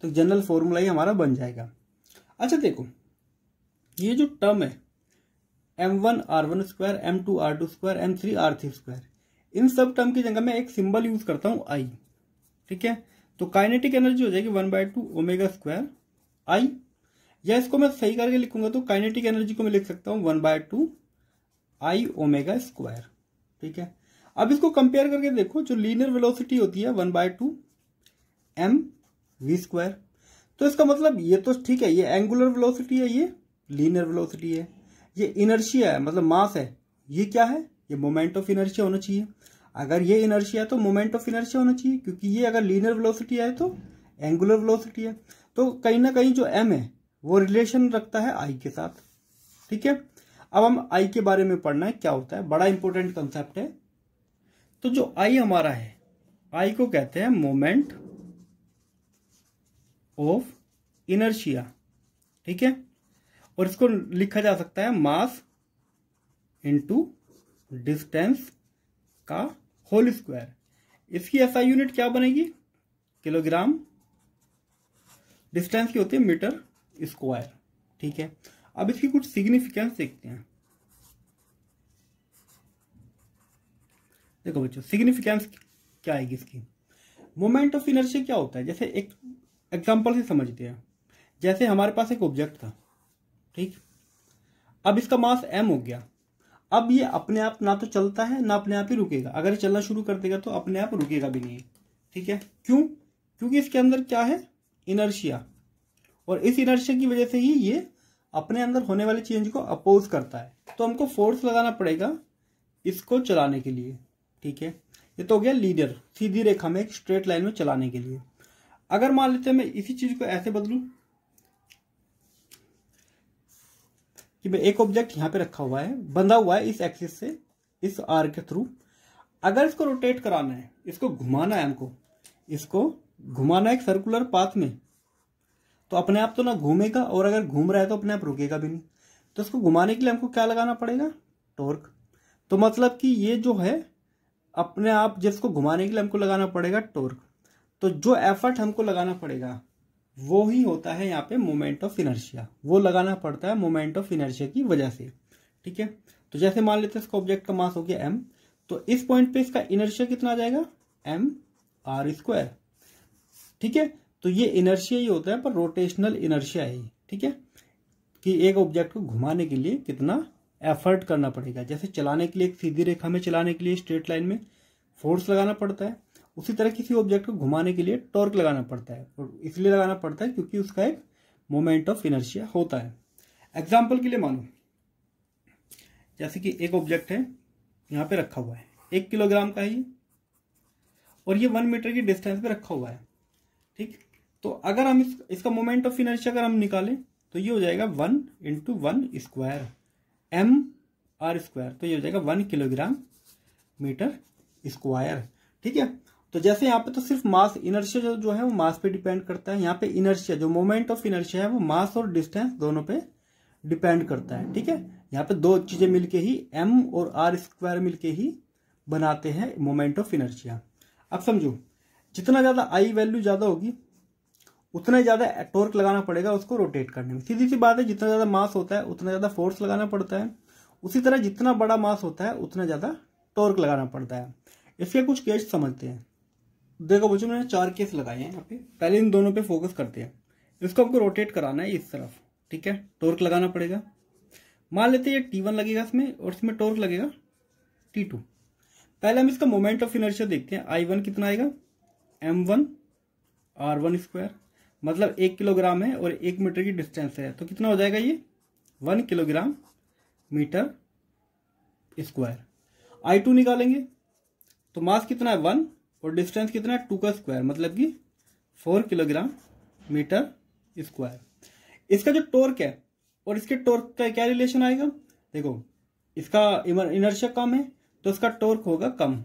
तो जनरल फॉर्मूला ही हमारा बन जाएगा अच्छा देखो ये जो टर्म है M one R one square M two R two square M three R three square इन सब टर्म की जगह मैं एक सिंबल यूज करता हूँ आई ठीक है तो काइनेटिक एनर्जी हो जाएगी one by two omega square I या इसको मैं सही करके लिखूंगा तो काइनेटिक एनर्जी को मैं लिख सकता हूँ one by two I omega square ठीक है अब इसको कंपेयर करके देखो जो लीनियर वेलोसिटी होती है one by two M V square तो इसका मतलब ये तो ठीक है ये एंगुलर वेलोसिटी है ये लीनियर वेलोसिटी है ये इनर्शिया है मतलब मास है ये क्या है ये मोमेंट ऑफ इनर्शिया होना चाहिए अगर ये इनर्शिया है तो मोमेंट ऑफ इनर्शिया होना चाहिए क्योंकि ये अगर लीनियर वेलोसिटी है तो एंगुलर वेलोसिटी है तो कहीं ना कहीं जो एम है वो रिलेशन रखता है आई के साथ ठीक है अब हम आई के बारे में पढ़ना है क्या होता है बड़ा इंपॉर्टेंट कंसेप्ट है तो जो आई हमारा है आई को कहते हैं मोमेंट ऑफ इनर्शिया ठीक है और इसको लिखा जा सकता है मास इनटू डिस्टेंस का होल स्क्वायर इसकी ऐसा यूनिट क्या बनेगी किलोग्राम डिस्टेंस की होती है मीटर स्क्वायर ठीक है अब इसकी कुछ सिग्निफिकेंस देखते हैं देखो बच्चों सिग्निफिकेंस क्या आएगी इसकी मोमेंट ऑफ इनर्शिया क्या होता है जैसे एक एग्जाम्पल से समझते हैं जैसे हमारे पास एक ऑब्जेक्ट था ठीक अब इसका मास एम हो गया अब ये अपने आप ना तो चलता है ना अपने आप ही रुकेगा अगर ये चलना शुरू कर देगा तो अपने आप रुकेगा भी नहीं ठीक है क्यों क्योंकि इसके अंदर क्या है इनर्शिया और इस इनर्शिया की वजह से ही ये अपने अंदर होने वाले चेंज को अपोज करता है तो हमको फोर्स लगाना पड़ेगा इसको चलाने के लिए ठीक है ये तो हो गया लीडर सीधी रेखा में एक स्ट्रेट लाइन में चलाने के लिए अगर मान लेते हैं मैं इसी चीज को ऐसे बदलू कि मैं एक ऑब्जेक्ट यहां पे रखा हुआ है बंधा हुआ है इस एक्सिस से इस आर के थ्रू अगर इसको रोटेट कराना है इसको घुमाना है हमको इसको घुमाना है सर्कुलर पाथ में तो अपने आप तो ना घूमेगा और अगर घूम रहा है तो अपने आप रुकेगा भी नहीं तो इसको घुमाने के लिए हमको क्या लगाना पड़ेगा टॉर्क तो मतलब कि ये जो है अपने आप जिसको घुमाने के लिए हमको लगाना पड़ेगा टॉर्क तो जो एफर्ट हमको लगाना पड़ेगा वो ही होता है यहाँ पे मोमेंट ऑफ इनर्शिया वो लगाना पड़ता है मोमेंट ऑफ इनर्शिया की वजह से ठीक है तो जैसे मान लेते हैं इसका ऑब्जेक्ट का मास हो गया एम तो इस पॉइंट पे इसका इनर्शिया कितना आ जाएगा एम आर स्क्वायर ठीक है तो ये इनर्शिया ही होता है पर रोटेशनल इनर्शिया ही ठीक है कि एक ऑब्जेक्ट को घुमाने के लिए कितना एफर्ट करना पड़ेगा जैसे चलाने के लिए एक सीधी रेखा में चलाने के लिए स्ट्रेट लाइन में फोर्स लगाना पड़ता है उसी तरह किसी ऑब्जेक्ट को घुमाने के लिए टॉर्क लगाना पड़ता है और इसलिए लगाना पड़ता है क्योंकि उसका एक मोमेंट ऑफ इनर्शिया होता है एग्जाम्पल के लिए मानो जैसे कि एक ऑब्जेक्ट है यहाँ पे रखा हुआ है एक किलोग्राम का है ये और ये वन मीटर की डिस्टेंस पे रखा हुआ है ठीक तो अगर हम इस, इसका मोमेंट ऑफ इनर्शिया अगर हम निकालें तो ये हो जाएगा one into one square M R square तो ये हो जाएगा वन किलोग्राम मीटर स्क्वायर ठीक है तो जैसे यहाँ पे तो सिर्फ मास इनर्शिया जो जो है वो मास पे डिपेंड करता है यहाँ पे इनर्शिया जो मोमेंट ऑफ इनर्शिया है वो मास और डिस्टेंस दोनों पे डिपेंड करता है ठीक है यहाँ पे दो चीजें मिलके ही एम और आर स्क्वायर मिलके ही बनाते हैं मोमेंट ऑफ इनर्शिया अब समझो जितना ज्यादा आई वैल्यू ज्यादा होगी उतना ज्यादा टोर्क लगाना पड़ेगा उसको रोटेट करने में सीधी सी बात है जितना ज्यादा मास होता है उतना ज्यादा फोर्स लगाना पड़ता है उसी तरह जितना बड़ा मास होता है उतना ज्यादा टोर्क लगाना पड़ता है इसके कुछ केस समझते हैं देखो बच्चों मैंने चार केस लगाए हैं यहाँ पे पहले इन दोनों पे फोकस करते हैं इसको हमको रोटेट कराना है इस तरफ ठीक है टोर्क लगाना पड़ेगा मान लेते हैं ये टी वन लगेगा इसमें और इसमें टोर्क लगेगा टी टू पहले हम इसका मोमेंट ऑफ इनर्शिया देखते हैं आई वन कितना आएगा M one R one square मतलब एक किलोग्राम है और एक मीटर की डिस्टेंस है तो कितना हो जाएगा ये one kilogram metre square I two निकालेंगे तो मास कितना है वन और डिस्टेंस कितना है टू का स्क्वायर मतलब कि फोर किलोग्राम मीटर स्क्वायर इसका जो टोर्क है और इसके टोर्क का क्या रिलेशन आएगा देखो इसका इनर्शिया कम है तो इसका टोर्क होगा कम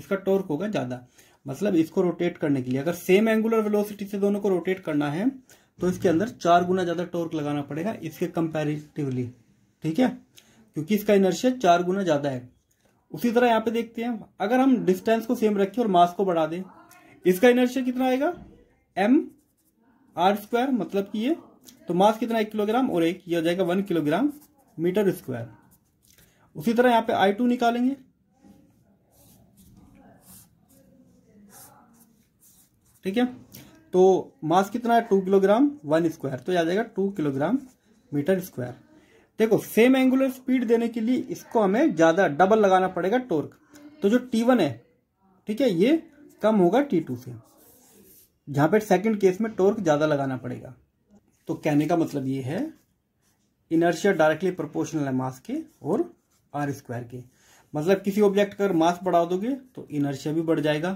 इसका टोर्क होगा ज़्यादा मतलब इसको रोटेट करने के लिए अगर सेम एंगुलर वेलोसिटी से दोनों को रोटेट करना है तो इसके अंदर चार गुना ज़्यादा टोर्क लगाना पड़ेगा इसके कंपेरिटिवली ठीक है क्योंकि इसका इनर्शिया चार गुना ज़्यादा है उसी तरह यहाँ पे देखते हैं अगर हम डिस्टेंस को सेम रखें और मास को बढ़ा दें इसका इनर्शिया कितना आएगा एम आर स्क्वायर मतलब कि ये तो मास कितना एक किलोग्राम और एक ये हो जाएगा वन किलोग्राम मीटर स्क्वायर उसी तरह यहाँ पे आई टू निकालेंगे ठीक है तो मास कितना है टू किलोग्राम वन स्क्वायर तो आ जाएगा टू किलोग्राम मीटर स्क्वायर देखो सेम एंगुलर स्पीड देने के लिए इसको हमें ज्यादा डबल लगाना पड़ेगा टोर्क तो जो टी वन है ठीक है ये कम होगा टी टू से जहां पर सेकंड केस में टोर्क ज्यादा लगाना पड़ेगा तो कहने का मतलब ये है इनर्शिया डायरेक्टली प्रोपोर्शनल है मास के और आर स्क्वायर के मतलब किसी ऑब्जेक्ट का मास बढ़ा दोगे तो इनर्शिया भी बढ़ जाएगा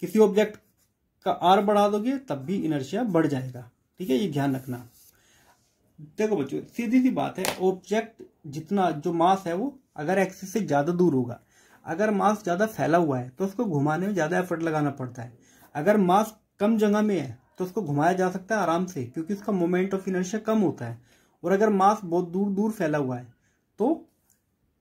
किसी ऑब्जेक्ट का आर बढ़ा दोगे तब भी इनर्शिया बढ़ जाएगा ठीक है ये ध्यान रखना देखो बच्चों सीधी सी बात है ऑब्जेक्ट जितना जो मास है वो अगर एक्सिस से ज़्यादा दूर होगा अगर मास ज़्यादा फैला हुआ है तो उसको घुमाने में ज़्यादा एफर्ट लगाना पड़ता है अगर मास कम जगह में है तो उसको घुमाया जा सकता है आराम से क्योंकि उसका मोमेंट ऑफ इनर्शिया कम होता है और अगर मास बहुत दूर दूर फैला हुआ है तो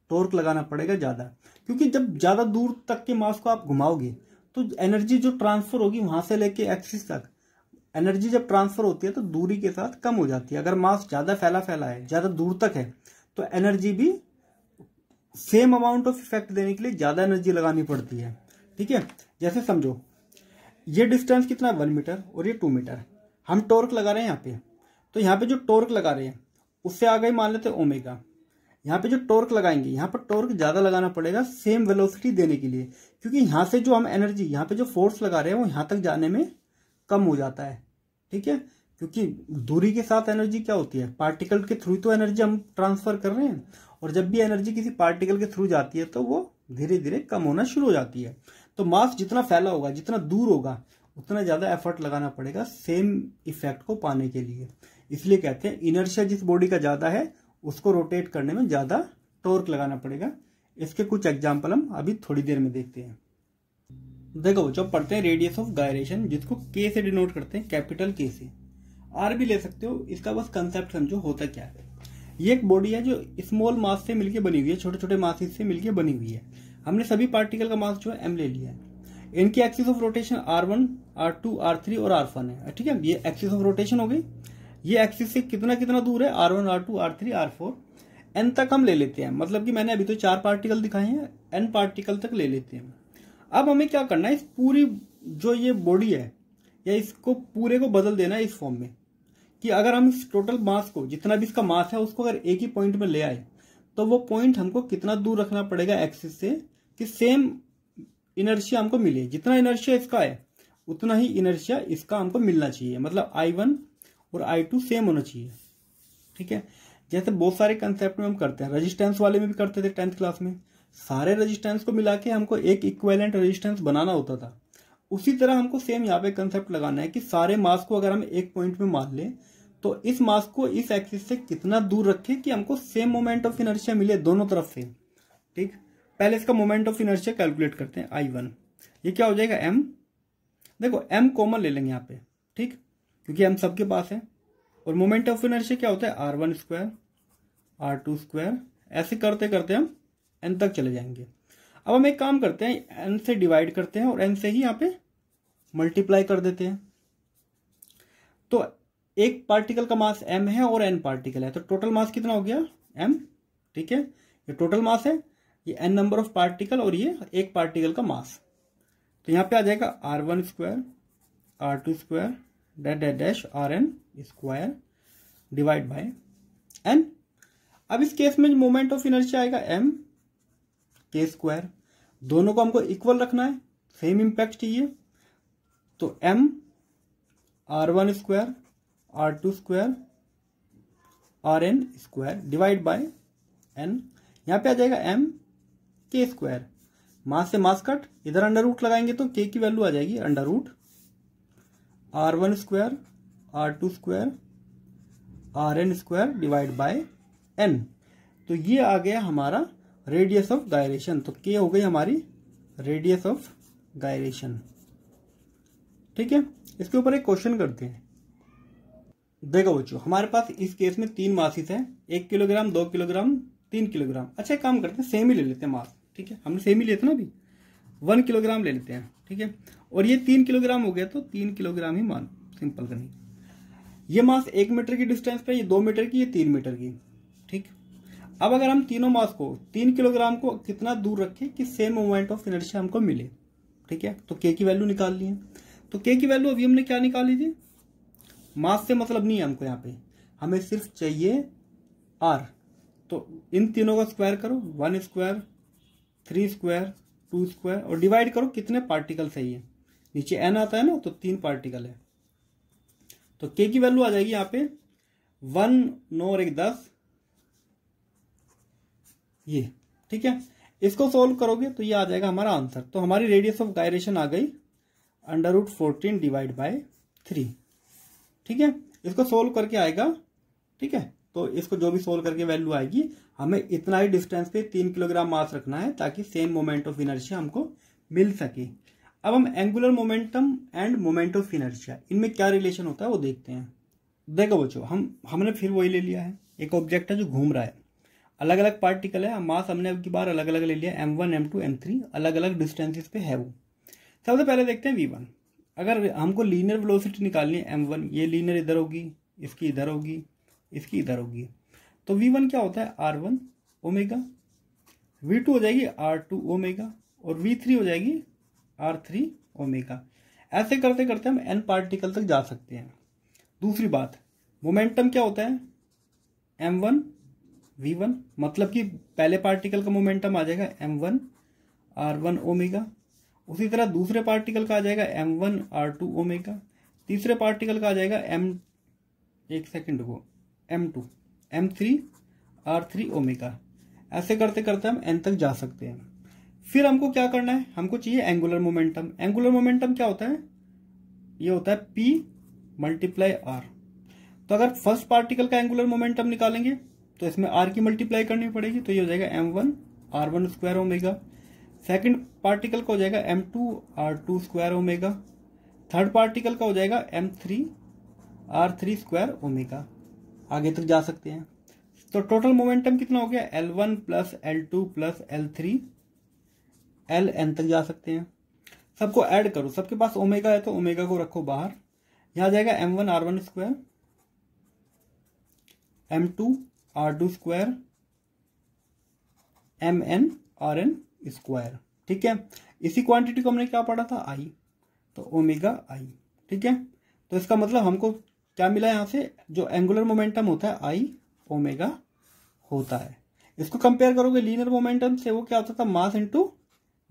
टोर्क लगाना पड़ेगा ज़्यादा क्योंकि जब ज़्यादा दूर तक के मास को आप घुमाओगे तो एनर्जी जो ट्रांसफर होगी वहां से लेके एक्सिस तक एनर्जी जब ट्रांसफर होती है तो दूरी के साथ कम हो जाती है अगर मास ज़्यादा फैला फैला है ज़्यादा दूर तक है तो एनर्जी भी सेम अमाउंट ऑफ इफेक्ट देने के लिए ज़्यादा एनर्जी लगानी पड़ती है ठीक है जैसे समझो ये डिस्टेंस कितना है वन मीटर और ये टू मीटर हम टोर्क लगा रहे हैं यहाँ पे तो यहाँ पे जो टोर्क लगा रहे हैं उससे आ गए मान लेते ओमेगा यहाँ पे जो टोर्क लगाएंगे यहाँ पर टोर्क ज़्यादा लगाना पड़ेगा सेम वेलोसिटी देने के लिए क्योंकि यहाँ से जो हम एनर्जी यहाँ पे जो फोर्स लगा रहे हैं वो यहाँ तक जाने में कम हो जाता है ठीक है क्योंकि दूरी के साथ एनर्जी क्या होती है पार्टिकल के थ्रू तो एनर्जी हम ट्रांसफर कर रहे हैं और जब भी एनर्जी किसी पार्टिकल के थ्रू जाती है तो वो धीरे धीरे कम होना शुरू हो जाती है तो मास जितना फैला होगा जितना दूर होगा उतना ज़्यादा एफर्ट लगाना पड़ेगा सेम इफेक्ट को पाने के लिए इसलिए कहते हैं इनर्शिया जिस बॉडी का ज़्यादा है उसको रोटेट करने में ज़्यादा टोर्क लगाना पड़ेगा इसके कुछ एग्जाम्पल हम अभी थोड़ी देर में देखते हैं देखो जब पढ़ते हैं रेडियस ऑफ गायरेशन जिसको के से डिनोट करते हैं कैपिटल के से आर भी ले सकते हो इसका बस कंसेप्ट समझो होता क्या है ये एक बॉडी है जो स्मॉल मास से मिलके बनी हुई है छोटे छोटे मासेस से मिलके बनी हुई है हमने सभी पार्टिकल का मास जो है एम ले लिया है इनकी axis of rotation R one R two R three और आर वन है ठीक है ये एक्सिस ऑफ रोटेशन हो गई ये एक्सिस से कितना कितना दूर है R one R two R three R four N तक हम ले लेते हैं मतलब कि मैंने अभी तो चार पार्टिकल दिखाए हैं एन पार्टिकल तक ले लेते हैं अब हमें क्या करना है इस पूरी जो ये बॉडी है या इसको पूरे को बदल देना है इस फॉर्म में कि अगर हम इस टोटल मास को जितना भी इसका मास है उसको अगर एक ही पॉइंट में ले आए तो वो पॉइंट हमको कितना दूर रखना पड़ेगा एक्सिस से कि सेम इनर्शिया हमको मिले जितना इनर्शिया इसका है उतना ही इनर्शिया इसका हमको मिलना चाहिए मतलब आई वन और आई टू सेम होना चाहिए ठीक है जैसे बहुत सारे कंसेप्ट में हम करते हैं रेजिस्टेंस वाले में भी करते थे टेंथ क्लास में सारे रेजिस्टेंस को मिला के हमको एक इक्वेलेंट रेजिस्टेंस बनाना होता था उसी तरह हमको सेम यहाँ पे कंसेप्ट लगाना है कि सारे मास को अगर हम एक पॉइंट में मान लें तो इस मास को इस एक्सिस से कितना दूर रखें कि हमको सेम मोमेंट ऑफ इनर्शिया मिले दोनों तरफ से ठीक पहले इसका मोमेंट ऑफ इनर्शिया कैलकुलेट करते हैं आई वन ये क्या हो जाएगा एम देखो एम कॉमन ले लेंगे यहाँ पे ठीक क्योंकि एम सबके पास है और मोमेंट ऑफ इनर्शिया क्या होता है R one square R two square ऐसे करते करते हम एन तक चले जाएंगे अब हम एक काम करते हैं एन से डिवाइड करते हैं और एन से ही यहाँ पे मल्टीप्लाई कर देते हैं तो एक पार्टिकल का मास एम है और एन पार्टिकल है तो टोटल मास कितना हो गया एम ठीक है ये टोटल मास है ये एन नंबर ऑफ पार्टिकल और ये एक पार्टिकल का मास तो यहाँ पे आ जाएगा R one square R two square dash dash dash R N square divide by N अब इस केस में मोमेंट ऑफ इनर्जी आएगा एम के स्क्वायर दोनों को हमको इक्वल रखना है सेम इम्पैक्ट चाहिए तो M R one square R two square R N square divide by N यहाँ पे आ जाएगा एम के स्क्वायर मास से मास कट इधर अंडर रूट लगाएंगे तो के की वैल्यू आ जाएगी under root R one square R two square R N square divide by N तो ये आ गया हमारा रेडियस ऑफ गायरेशन तो के हो गई हमारी रेडियस ऑफ गायरेशन ठीक है इसके ऊपर एक क्वेश्चन करते हैं देखो बच्चों हमारे पास इस केस में तीन मासिस हैं एक किलोग्राम दो किलोग्राम तीन किलोग्राम अच्छा एक काम करते हैं सेम ही ले लेते हैं मास ठीक है हमने सेम ही लेते ना अभी वन किलोग्राम ले लेते हैं ठीक है और ये तीन किलोग्राम हो गया तो तीन किलोग्राम ही मान सिंपल करनी ये मास एक मीटर की डिस्टेंस पे ये दो मीटर की ये तीन मीटर की ठीक है अब अगर हम तीनों मास को तीन किलोग्राम को कितना दूर रखें कि सेम मोमेंट ऑफ इनर्शिया हमको मिले ठीक है तो के की वैल्यू निकाल ली है तो के की वैल्यू अभी हमने क्या निकाली थी मास से मतलब नहीं है हमको यहाँ पे हमें सिर्फ चाहिए आर तो इन तीनों का स्क्वायर करो one square three square two square और डिवाइड करो कितने पार्टिकल सही है नीचे एन आता है ना तो तीन पार्टिकल है तो के की वैल्यू आ जाएगी यहाँ पे वन नौ और एक दस ये ठीक है इसको सोल्व करोगे तो ये आ जाएगा हमारा आंसर तो हमारी रेडियस ऑफ गायरेशन आ गई under root fourteen divide by three ठीक है इसको सोल्व करके आएगा ठीक है तो इसको जो भी सोल्व करके वैल्यू आएगी हमें इतना ही डिस्टेंस पे तीन किलोग्राम मास रखना है ताकि सेम मोमेंट ऑफ इनर्शिया हमको मिल सके अब हम angular momentum and moment of inertia इनमें क्या रिलेशन होता है वो देखते हैं देखो बच्चों हम हमने फिर वही ले लिया है एक ऑब्जेक्ट है जो घूम रहा है अलग अलग पार्टिकल है मास हमने अब की बार अलग अलग ले लिया M one M two M three अलग अलग डिस्टेंसेस पे है वो सबसे पहले देखते हैं वी वन अगर हमको लीनियर वेलोसिटी निकालनी है एम वन ये लीनियर इधर होगी इसकी इधर होगी इसकी इधर होगी तो वी वन क्या होता है R one omega V two हो जाएगी आर टू ओमेगा और वी थ्री हो जाएगी आर थ्री ओमेगा ऐसे करते करते हम एन पार्टिकल तक जा सकते हैं दूसरी बात मोमेंटम क्या होता है एम वन वी वन मतलब कि पहले पार्टिकल का मोमेंटम आ जाएगा M one R one omega उसी तरह दूसरे पार्टिकल का आ जाएगा M one R two omega तीसरे पार्टिकल का आ जाएगा एम एक सेकंड को M two M three R three omega ऐसे करते करते हम एन तक जा सकते हैं फिर हमको क्या करना है हमको चाहिए एंगुलर मोमेंटम एंगुलर मोमेंटम क्या होता है ये होता है पी मल्टीप्लाई आर तो अगर फर्स्ट पार्टिकल का एंगुलर मोमेंटम निकालेंगे तो इसमें आर की मल्टीप्लाई करनी पड़ेगी तो ये हो जाएगा M one R one square omega second particle का हो जाएगा M two R two square omega third particle का हो जाएगा M three R three square omega आगे तक जा सकते हैं तो टोटल मोमेंटम कितना हो गया L one plus L two plus L three L N तक जा सकते हैं सबको ऐड करो सबके पास ओमेगा है तो ओमेगा को रखो बाहर यहाँ जाएगा M one R one square M two R two square M N R N square ठीक है इसी क्वांटिटी को हमने क्या पढ़ा था आई तो ओमेगा आई ठीक है तो इसका मतलब हमको क्या मिला यहां से जो एंगुलर मोमेंटम होता है आई ओमेगा होता है इसको कंपेयर करोगे लीनियर मोमेंटम से वो क्या होता था मास इंटू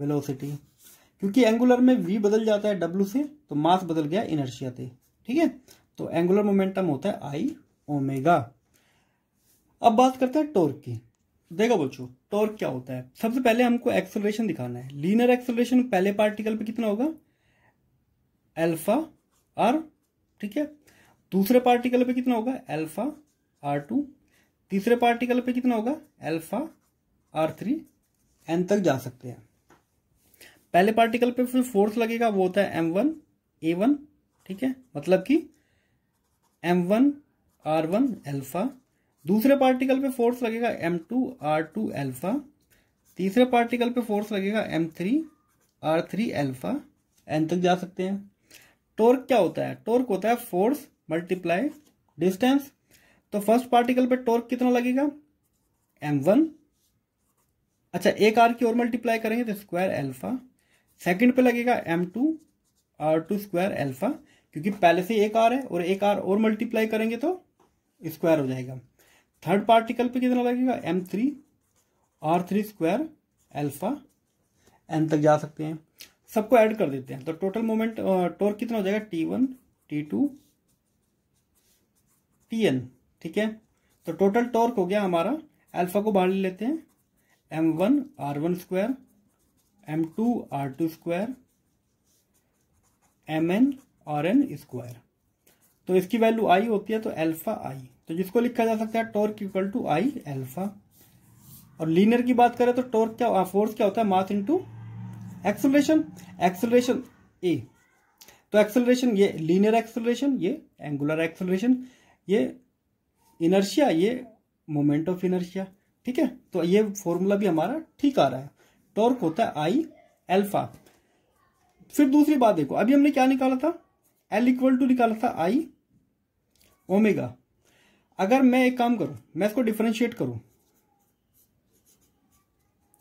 वेलोसिटी क्योंकि एंगुलर में वी बदल जाता है डब्ल्यू से तो मास बदल गया इनर्शिया से ठीक है तो एंगुलर मोमेंटम होता है आई ओमेगा अब बात करते हैं टॉर्क की देखो बच्चों टॉर्क क्या होता है सबसे पहले हमको एक्सेलरेशन दिखाना है लीनर एक्सेलरेशन पहले पार्टिकल पे कितना होगा अल्फा आर ठीक है दूसरे पार्टिकल पे कितना होगा अल्फा आर टू तीसरे पार्टिकल पे कितना होगा अल्फा आर थ्री एन तक जा सकते हैं पहले पार्टिकल पे फिर फोर्स लगेगा वो होता है एम वन ए वन ठीक है मतलब कि M one R one alpha दूसरे पार्टिकल पे फोर्स लगेगा M two R two alpha तीसरे पार्टिकल पे फोर्स लगेगा M three R three alpha N तक जा सकते हैं टोर्क क्या होता है टोर्क होता है फोर्स मल्टीप्लाई डिस्टेंस तो फर्स्ट पार्टिकल पे टोर्क कितना लगेगा एम वन अच्छा एक आर की ओर मल्टीप्लाई करेंगे तो स्क्वायर एल्फा सेकंड पे लगेगा M two R two square alpha क्योंकि पहले से एक आर है और एक आर और मल्टीप्लाई करेंगे तो स्क्वायर हो जाएगा थर्ड पार्टिकल पे कितना लगेगा M three R three square alpha N तक जा सकते हैं सबको ऐड कर देते हैं तो टोटल मोमेंट टोर कितना हो जाएगा T one T two T N ठीक है तो टोटल टॉर्क हो गया हमारा अल्फा को बाहर ले लेते हैं M one R one square M two R two square M N R N square तो इसकी वैल्यू आई होती है तो अल्फा आई तो जिसको लिखा जा सकता है torque equal to I alpha और लीनियर की बात करें तो टॉर्क क्या फोर्स क्या होता है mass into acceleration acceleration A तो एक्सलेशन ये लीनियर एक्सलेशन ये एंगुलर एक्सलेशन ये इनर्शिया ये मोमेंट ऑफ इनर्शिया ठीक है तो ये फॉर्मूला भी हमारा ठीक आ रहा है टॉर्क होता है आई एल्फा फिर दूसरी बात देखो अभी हमने क्या निकाला था एल इक्वल टू निकाला था आई ओमेगा अगर मैं एक काम करूं मैं इसको डिफ्रेंशिएट करूं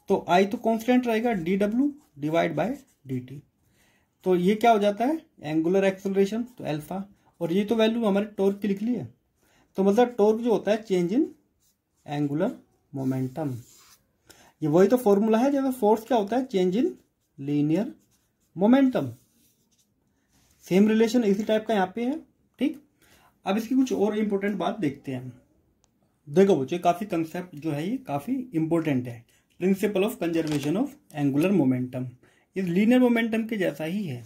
तो आई तो कॉन्स्टेंट रहेगा D W divide by D T तो ये क्या हो जाता है एंगुलर एक्सलेशन तो एल्फा और ये तो वैल्यू हमारे टोर्क की लिख ली है तो मतलब टोर्क जो होता है चेंज इन एंगुलर मोमेंटम ये वही तो फॉर्मूला है जैसे फोर्स क्या होता है change in linear momentum same relation इसी टाइप का यहाँ पे है ठीक अब इसकी कुछ और इम्पोर्टेंट बात देखते हैं देखो बच्चे काफ़ी कंसेप्ट जो है ये काफ़ी इम्पोर्टेंट है principle of conservation of angular momentum इस लीनियर मोमेंटम के जैसा ही है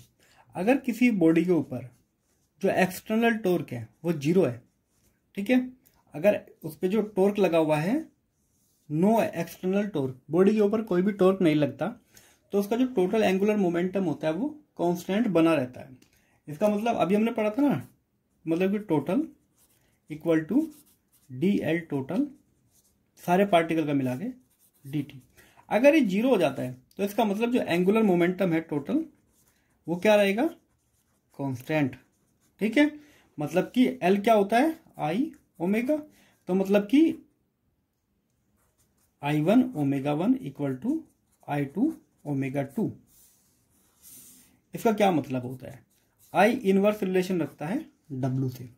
अगर किसी बॉडी के ऊपर जो एक्सटर्नल टोर्क है वो जीरो है ठीक है अगर उस पर जो टोर्क लगा हुआ है नो एक्सटर्नल टोर्क बॉडी के ऊपर कोई भी टोर्क नहीं लगता तो उसका जो टोटल एंगुलर मोमेंटम होता है वो कॉन्स्टेंट बना रहता है इसका मतलब अभी हमने पढ़ा था ना मतलब कि total equal to D L total सारे पार्टिकल का मिला के डी टी अगर ये जीरो हो जाता है तो इसका मतलब जो एंगुलर मोमेंटम है टोटल वो क्या रहेगा कांस्टेंट ठीक है मतलब कि एल क्या होता है आई ओमेगा तो मतलब कि I one omega one equal to I two omega two इसका क्या मतलब होता है आई इनवर्स रिलेशन रखता है डब्लू से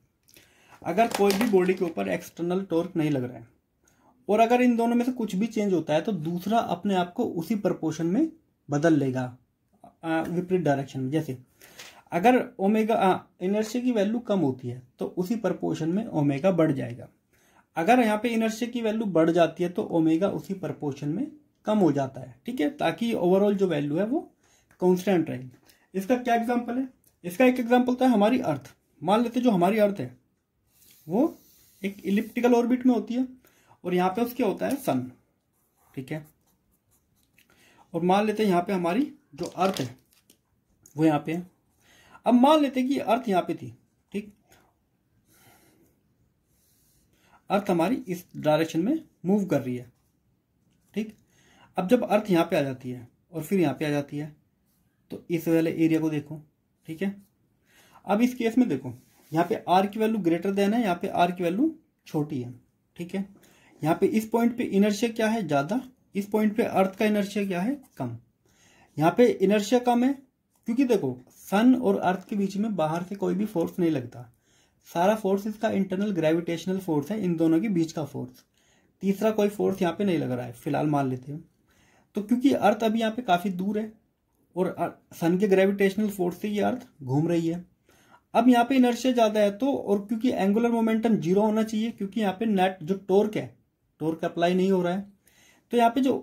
अगर कोई भी बॉडी के ऊपर एक्सटर्नल टॉर्क नहीं लग रहा है और अगर इन दोनों में से कुछ भी चेंज होता है तो दूसरा अपने आप को उसी प्रपोर्शन में बदल लेगा विपरीत डायरेक्शन में जैसे अगर ओमेगा इनर्शिया की वैल्यू कम होती है तो उसी प्रपोर्शन में ओमेगा बढ़ जाएगा अगर यहाँ पे इनर्शिया की वैल्यू बढ़ जाती है तो ओमेगा उसी प्रपोर्शन में कम हो जाता है ठीक है ताकि ओवरऑल जो वैल्यू है वो कॉन्स्टेंट रहे इसका क्या एग्जाम्पल है इसका एक एग्जाम्पल था तो हमारी अर्थ मान लेते जो हमारी अर्थ है वो एक इलिप्टिकल ऑर्बिट में होती है और यहाँ पे उसके होता है सन ठीक है और मान लेते हैं यहाँ पे हमारी जो अर्थ है वो यहाँ पे है अब मान लेते कि अर्थ यहाँ पे थी ठीक अर्थ हमारी इस डायरेक्शन में मूव कर रही है ठीक अब जब अर्थ यहाँ पे आ जाती है और फिर यहाँ पे आ जाती है तो इस वाले एरिया को देखो ठीक है अब इस केस में देखो यहाँ पे आर की वैल्यू ग्रेटर देन है यहाँ पे आर की वैल्यू छोटी है ठीक है यहाँ पे इस पॉइंट पे इनर्शिया क्या है ज्यादा इस पॉइंट पे अर्थ का इनर्शिया क्या है कम यहाँ पे इनर्शिया कम है क्योंकि देखो सन और अर्थ के बीच में बाहर से कोई भी फोर्स नहीं लगता सारा फोर्स इसका इंटरनल ग्रेविटेशनल फोर्स है इन दोनों के बीच का फोर्स तीसरा कोई फोर्स यहाँ पे नहीं लग रहा है फिलहाल मान लेते हैं तो क्योंकि अर्थ अभी यहाँ पे काफी दूर है और सन के ग्रेविटेशनल फोर्स से ये अर्थ घूम रही है अब यहाँ पे इनर्शिया ज्यादा है तो और क्योंकि एंगुलर मोमेंटम जीरो होना चाहिए क्योंकि यहाँ पे नेट जो टोर्क है टोर्क अप्लाई नहीं हो रहा है तो यहाँ पे जो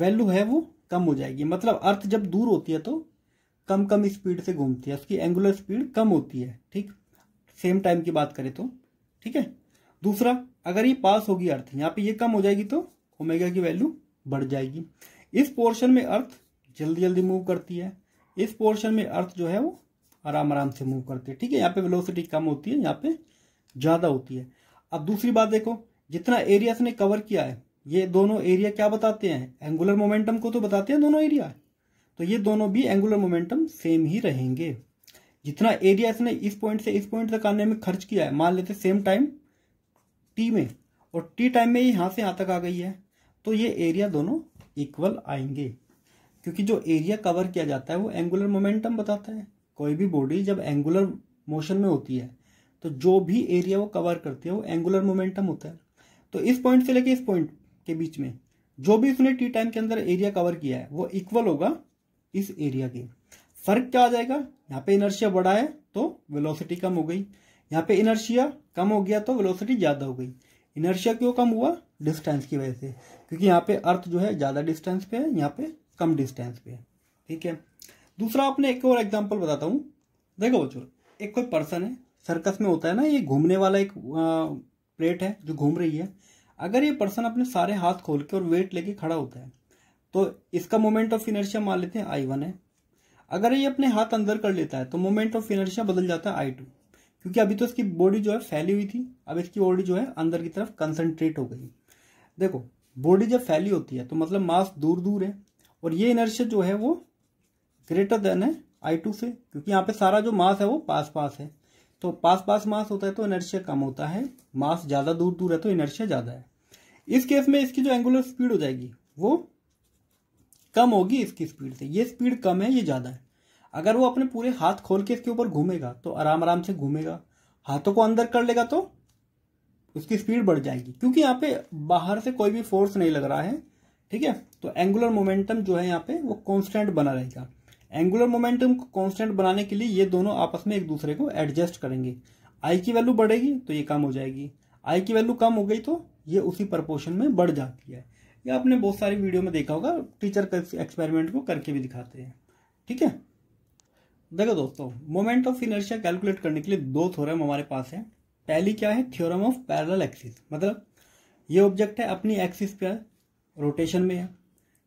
वैल्यू है वो कम हो जाएगी मतलब अर्थ जब दूर होती है तो कम कम स्पीड से घूमती है उसकी एंगुलर स्पीड कम होती है ठीक सेम टाइम की बात करें तो ठीक है दूसरा अगर ये पास होगी अर्थ यहाँ पे ये कम हो जाएगी तो ओमेगा की वैल्यू बढ़ जाएगी इस पोर्शन में अर्थ जल्दी जल्दी मूव करती है इस पोर्शन में अर्थ जो है वो आराम आराम से मूव करते हैं ठीक है यहाँ पे वेलोसिटी कम होती है यहाँ पे ज़्यादा होती है अब दूसरी बात देखो जितना एरिया इसने कवर किया है ये दोनों एरिया क्या बताते हैं एंगुलर मोमेंटम को तो बताते हैं दोनों एरिया तो ये दोनों भी एंगुलर मोमेंटम सेम ही रहेंगे जितना एरिया इसने इस पॉइंट से इस पॉइंट तक आने में खर्च किया है मान लेते सेम टाइम टी में और टी टाइम में यहाँ से यहाँ तक आ गई है तो ये एरिया दोनों इक्वल आएंगे क्योंकि जो एरिया कवर किया जाता है वो एंगुलर मोमेंटम बताता है कोई भी बॉडी जब एंगुलर मोशन में होती है तो जो भी एरिया वो कवर करती है वो एंगुलर मोमेंटम होता है तो इस पॉइंट से लेके इस पॉइंट के बीच में जो भी उसने टी टाइम के अंदर एरिया कवर किया है वो इक्वल होगा इस एरिया के फर्क क्या आ जाएगा यहाँ पे इनर्शिया बढ़ा है तो वेलोसिटी कम हो गई यहाँ पे इनर्शिया कम हो गया तो वेलोसिटी ज्यादा हो गई इनर्शिया क्यों कम हुआ डिस्टेंस की वजह से क्योंकि यहाँ पे अर्थ जो है ज्यादा डिस्टेंस पे है यहाँ पे कम डिस्टेंस पे है ठीक है दूसरा आपने एक और एग्जाम्पल बताता हूँ देखो बच्चों एक कोई पर्सन है सर्कस में होता है ना ये घूमने वाला एक प्लेट है जो घूम रही है अगर ये पर्सन अपने सारे हाथ खोल के और वेट लेके खड़ा होता है तो इसका मोमेंट ऑफ इनर्शिया मान लेते हैं आई वन है अगर ये अपने हाथ अंदर कर लेता है तो मोमेंट ऑफ इनर्शिया बदल जाता है आई टू क्योंकि अभी तो इसकी बॉडी जो है फैली हुई थी अब इसकी बॉडी जो है अंदर की तरफ कंसनट्रेट हो गई देखो बॉडी जब फैली होती है तो मतलब मास दूर दूर है और ये इनर्शिया जो है वो ग्रेटर देन है आई टू से क्योंकि यहाँ पे सारा जो मास है वो पास पास है तो पास पास मास होता है तो इनर्शिया कम होता है मास ज़्यादा दूर दूर है तो इनर्शिया ज़्यादा है इस केस में इसकी जो एंगुलर स्पीड हो जाएगी वो कम होगी इसकी स्पीड से ये स्पीड कम है ये ज़्यादा है अगर वो अपने पूरे हाथ खोल के इसके ऊपर घूमेगा तो आराम आराम से घूमेगा हाथों को अंदर कर लेगा तो उसकी स्पीड बढ़ जाएगी क्योंकि यहाँ पे बाहर से कोई भी फोर्स नहीं लग रहा है ठीक है तो एंगुलर मोमेंटम जो है यहाँ पे वो कॉन्स्टेंट बना रहेगा एंगुलर मोमेंटम को कॉन्स्टेंट बनाने के लिए ये दोनों आपस में एक दूसरे को एडजस्ट करेंगे आई की वैल्यू बढ़ेगी तो ये कम हो जाएगी आई की वैल्यू कम हो गई तो ये उसी प्रपोर्शन में बढ़ जाती है ये आपने बहुत सारी वीडियो में देखा होगा टीचर एक्सपेरिमेंट को करके भी दिखाते हैं ठीक है देखो दोस्तों मोमेंट ऑफ इनर्शिया कैलकुलेट करने के लिए दो थ्योरम हमारे पास है पहली क्या है थ्योरम ऑफ पैरल एक्सिस मतलब ये ऑब्जेक्ट है अपनी एक्सिस पे रोटेशन में है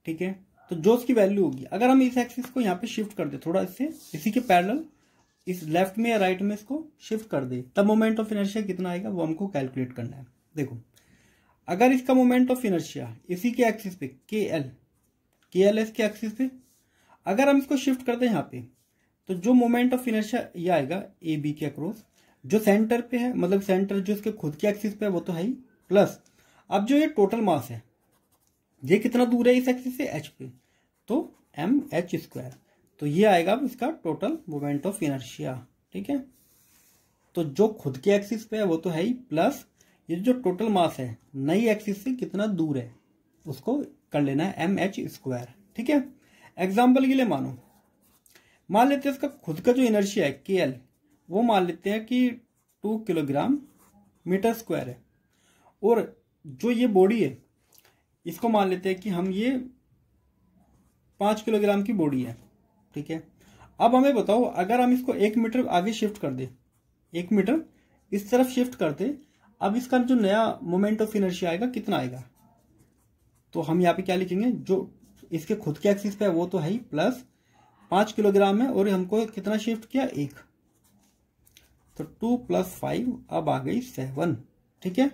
ठीक है तो जो उसकी वैल्यू होगी अगर हम इस एक्सिस को यहाँ पे शिफ्ट कर दे थोड़ा इससे इसी के पैरल इस लेफ्ट में या राइट में इसको शिफ्ट कर दे तब मोमेंट ऑफ इनर्शिया कितना आएगा वो हमको कैलकुलेट करना है देखो अगर इसका मोमेंट ऑफ इनर्शिया इसी के एक्सिस पे के एल के एल एस के एक्सिस पे अगर हम इसको शिफ्ट कर दे यहाँ पे तो जो मोमेंट ऑफ इनर्शिया ये आएगा ए बी के अक्रोस जो सेंटर पे है मतलब सेंटर जो इसके खुद के एक्सिस पे है वो तो है ही प्लस अब जो ये टोटल मास है ये कितना दूर है इस एक्सिस से एच पे तो एम एच स्क्वायर तो ये आएगा इसका टोटल मोमेंट ऑफ इनर्शिया ठीक है तो जो खुद के एक्सिस पे है वो तो है ही प्लस ये जो टोटल मास है नई एक्सिस से कितना दूर है उसको कर लेना है एम एच स्क्वायर ठीक है एग्जाम्पल के लिए मानो मान लेते हैं इसका खुद का जो इनर्शिया है के एल वो मान लेते हैं कि टू किलोग्राम मीटर स्क्वायर है और जो ये बॉडी है इसको मान लेते हैं कि हम ये पांच किलोग्राम की बॉडी है ठीक है अब हमें बताओ अगर हम इसको एक मीटर आगे शिफ्ट कर दे एक मीटर इस तरफ शिफ्ट कर दे अब इसका जो नया मोमेंट ऑफ इनर्शिया आएगा कितना आएगा तो हम यहाँ पे क्या लिखेंगे जो इसके खुद के एक्सिस पे है वो तो है ही प्लस पांच किलोग्राम है और हमको कितना शिफ्ट किया एक तो टू प्लस फाइव अब आ गई सेवन ठीक है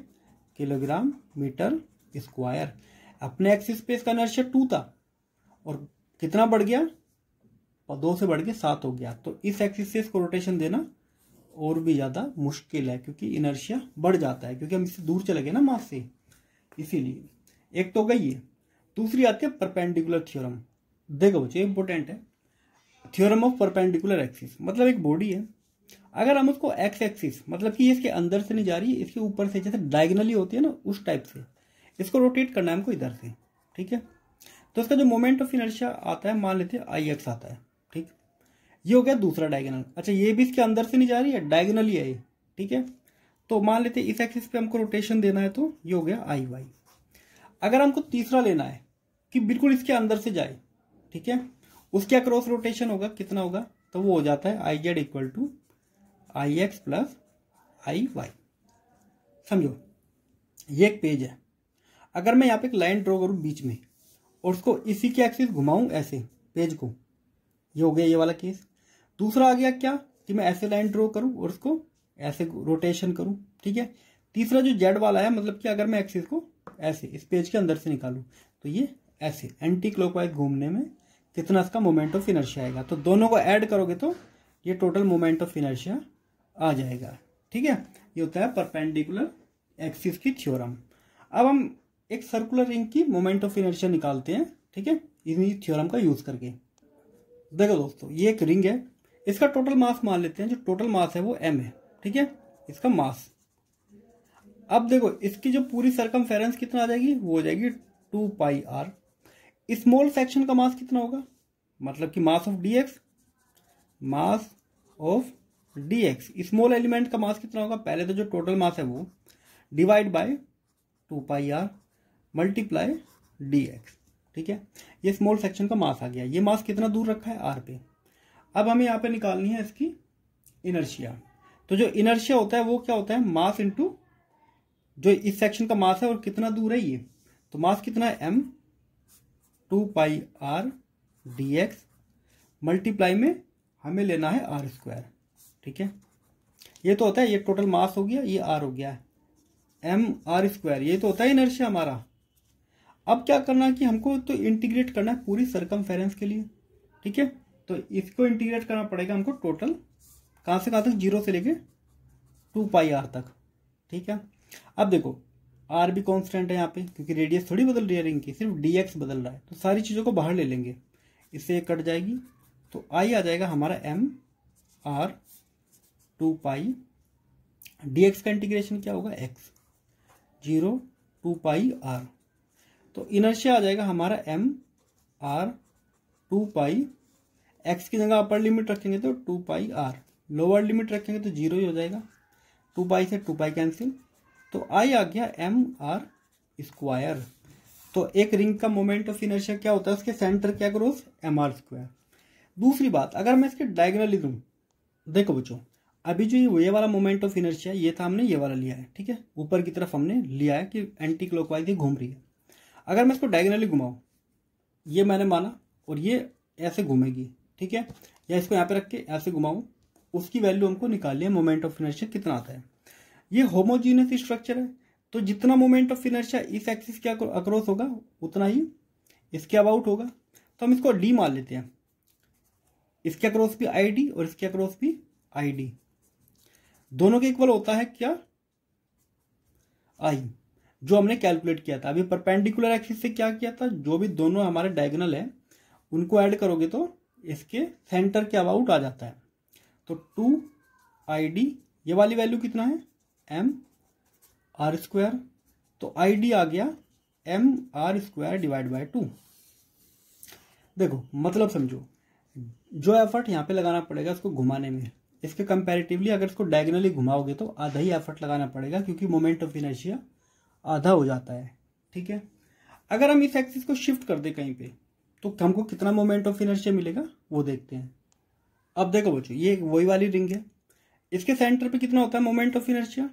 किलोग्राम मीटर स्क्वायर अपने एक्सिस पे इसका इनर्शिया टू था और कितना बढ़ गया और दो से बढ़ के सात हो गया तो इस एक्सिस से इसको रोटेशन देना और भी ज़्यादा मुश्किल है क्योंकि इनर्शिया बढ़ जाता है क्योंकि हम इससे दूर चले गए ना मास से इसीलिए एक तो गई है दूसरी आती है परपेंडिकुलर थ्योरम देखो बच्चे इंपॉर्टेंट है थियोरम ऑफ परपेंडिकुलर एक्सिस मतलब एक बॉडी है अगर हम उसको एक्स एक्सिस मतलब कि इसके अंदर से नहीं जा रही है इसके ऊपर से जैसे डायगनली होती है ना उस टाइप से इसको रोटेट करना है हमको इधर से ठीक है तो इसका जो मोमेंट ऑफ इनर्शिया आता है मान लेते हैं आई एक्स आता है ठीक ये हो गया दूसरा डायगोनल अच्छा ये भी इसके अंदर से नहीं जा रही है डायगोनल ही है ये ठीक है तो मान लेते इस एक्सिस पे हमको रोटेशन देना है तो ये हो गया आई वाई अगर हमको तीसरा लेना है कि बिल्कुल इसके अंदर से जाए ठीक है उसके अक्रॉस रोटेशन होगा कितना होगा तो वो हो जाता है I Z equal to I X plus I Y समझो ये एक पेज है अगर मैं यहाँ पे एक लाइन ड्रॉ करूँ बीच में और उसको इसी के एक्सिस घुमाऊँ ऐसे पेज को ये हो गया ये वाला केस दूसरा आ गया क्या कि मैं ऐसे लाइन ड्रॉ करूँ और उसको ऐसे रोटेशन करूँ ठीक है तीसरा जो जेड वाला है मतलब कि अगर मैं एक्सिस को ऐसे इस पेज के अंदर से निकालूँ तो ये ऐसे एंटी क्लॉकवाइज घूमने में कितना इसका मोमेंट ऑफ इनर्शिया आएगा तो दोनों को ऐड करोगे तो ये टोटल मोमेंट ऑफ इनर्शिया आ जाएगा ठीक है ये होता है परपेंडिकुलर एक्सिस की थ्योरम अब हम एक सर्कुलर रिंग की मोमेंट ऑफ इनर्शिया निकालते हैं ठीक है इन्हीं थ्योरम का यूज करके देखो दोस्तों ये एक रिंग है इसका टोटल मास मान लेते हैं जो टोटल मास है वो एम है ठीक है इसका मास अब देखो इसकी जो पूरी सरकम कितना आ जाएगी वो हो जाएगी two pi R small section का मास कितना होगा मतलब कि mass of D mass of D X small element का मास कितना होगा पहले तो जो टोटल मास है वो divide by two pi R multiply D X ठीक है ये स्मॉल सेक्शन का मास आ गया ये मास कितना दूर रखा है आर पे अब हमें यहाँ पे निकालनी है इसकी इनर्शिया तो जो इनर्शिया होता है वो क्या होता है मास इंटू जो इस सेक्शन का मास है और कितना दूर है ये तो मास कितना है M two pi R D X multiply में हमें लेना है आर स्क्वायर ठीक है ये तो होता है ये टोटल मास हो गया ये आर हो गया एम आर स्क्वायर ये तो होता है इनर्शिया हमारा अब क्या करना है कि हमको तो इंटीग्रेट करना है पूरी सरकम के लिए ठीक है तो इसको इंटीग्रेट करना पड़ेगा हमको टोटल कहाँ से कहाँ तक जीरो से लेके टू पाई आर तक ठीक है अब देखो आर भी कांस्टेंट है यहाँ पे क्योंकि रेडियस थोड़ी बदल रही है रिंग की सिर्फ डी एक्स बदल रहा है तो सारी चीज़ों को बाहर ले लेंगे इससे कट जाएगी तो आई आ जाएगा हमारा M R two pi D X का इंटीग्रेशन क्या होगा X zero to pi R तो इनर्शिया आ जाएगा हमारा M R two pi X की जगह अपर लिमिट रखेंगे तो two pi R lower limit रखेंगे तो जीरो ही हो जाएगा टू पाई से टू पाई कैंसिल तो आई आ गया एम आर स्क्वायर तो एक रिंग का मोमेंट ऑफ इनर्शिया क्या होता है उसके सेंटर क्या करो एम आर स्क्वायर दूसरी बात अगर मैं इसके डायगनली दूँ देखो बच्चों अभी जो ये वाला मोमेंट ऑफ इनर्शिया ये था हमने ये वाला लिया है ठीक है ऊपर की तरफ हमने लिया है कि एंटी क्लॉकवाइज घूम रही है अगर मैं इसको डायगनली घुमाऊँ ये मैंने माना और ये ऐसे घूमेगी ठीक है या इसको यहाँ पे रख के ऐसे घुमाऊँ उसकी वैल्यू हमको निकालनी है मोमेंट ऑफ इनर्शिया कितना आता है ये होमोजीनियस स्ट्रक्चर है तो जितना मोमेंट ऑफ इनर्शिया इस एक्सिस के अक्रॉस होगा उतना ही इसके अबाउट होगा तो हम इसको डी मान लेते हैं इसके अक्रॉस भी आई डी और इसके अक्रॉस भी आई डी दोनों के इक्वल होता है क्या आई जो हमने कैलकुलेट किया था अभी परपेंडिकुलर एक्सिस से क्या किया था जो भी दोनों हमारे डायगनल है उनको ऐड करोगे तो इसके सेंटर के अबाउट आ जाता है तो टू आई डी ये वाली वैल्यू कितना है एम आर स्क्वायर तो आई डी आ गया M R square divide by two देखो मतलब समझो जो एफर्ट यहाँ पे लगाना पड़ेगा उसको घुमाने में इसके कंपैरेटिवली अगर इसको डायगनली घुमाओगे तो आधा ही एफर्ट लगाना पड़ेगा क्योंकि मोमेंट ऑफ इनर्शिया आधा हो जाता है ठीक है अगर हम इस एक्सिस को शिफ्ट कर दे कहीं पे तो हमको कितना मोमेंट ऑफ इनर्शिया मिलेगा वो देखते हैं अब देखो बच्चो ये वही वाली रिंग है इसके सेंटर पे कितना होता है moment of inertia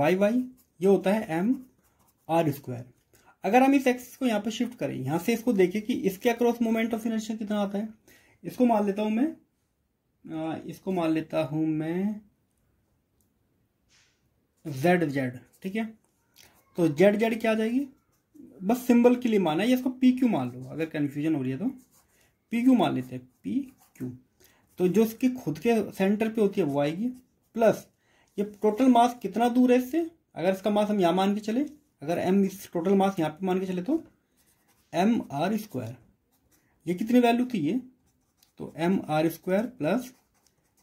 Y Y ये होता है एम आर स्क्वायर अगर हम इस एक्सिस को यहाँ पे शिफ्ट करें यहां से इसको देखें कि इसके अक्रॉस मोमेंट ऑफ इनर्शिया कितना आता है इसको मान लेता हूं मैं आ, इसको मान लेता हूं मैं जेड जेड ठीक है तो जेड जेड क्या आ जाएगी बस सिंबल के लिए माना है इसको पी क्यू मान लो अगर कन्फ्यूजन हो रही है तो पी क्यू मान लेते हैं पी क्यू तो जो इसके खुद के सेंटर पे होती है वो आएगी प्लस ये टोटल मास कितना दूर है इससे अगर इसका मास हम यहाँ मान के चले अगर एम इस टोटल मास यहाँ पे मान के चले तो एम आर स्क्वायर ये कितनी वैल्यू थी ये तो M R square plus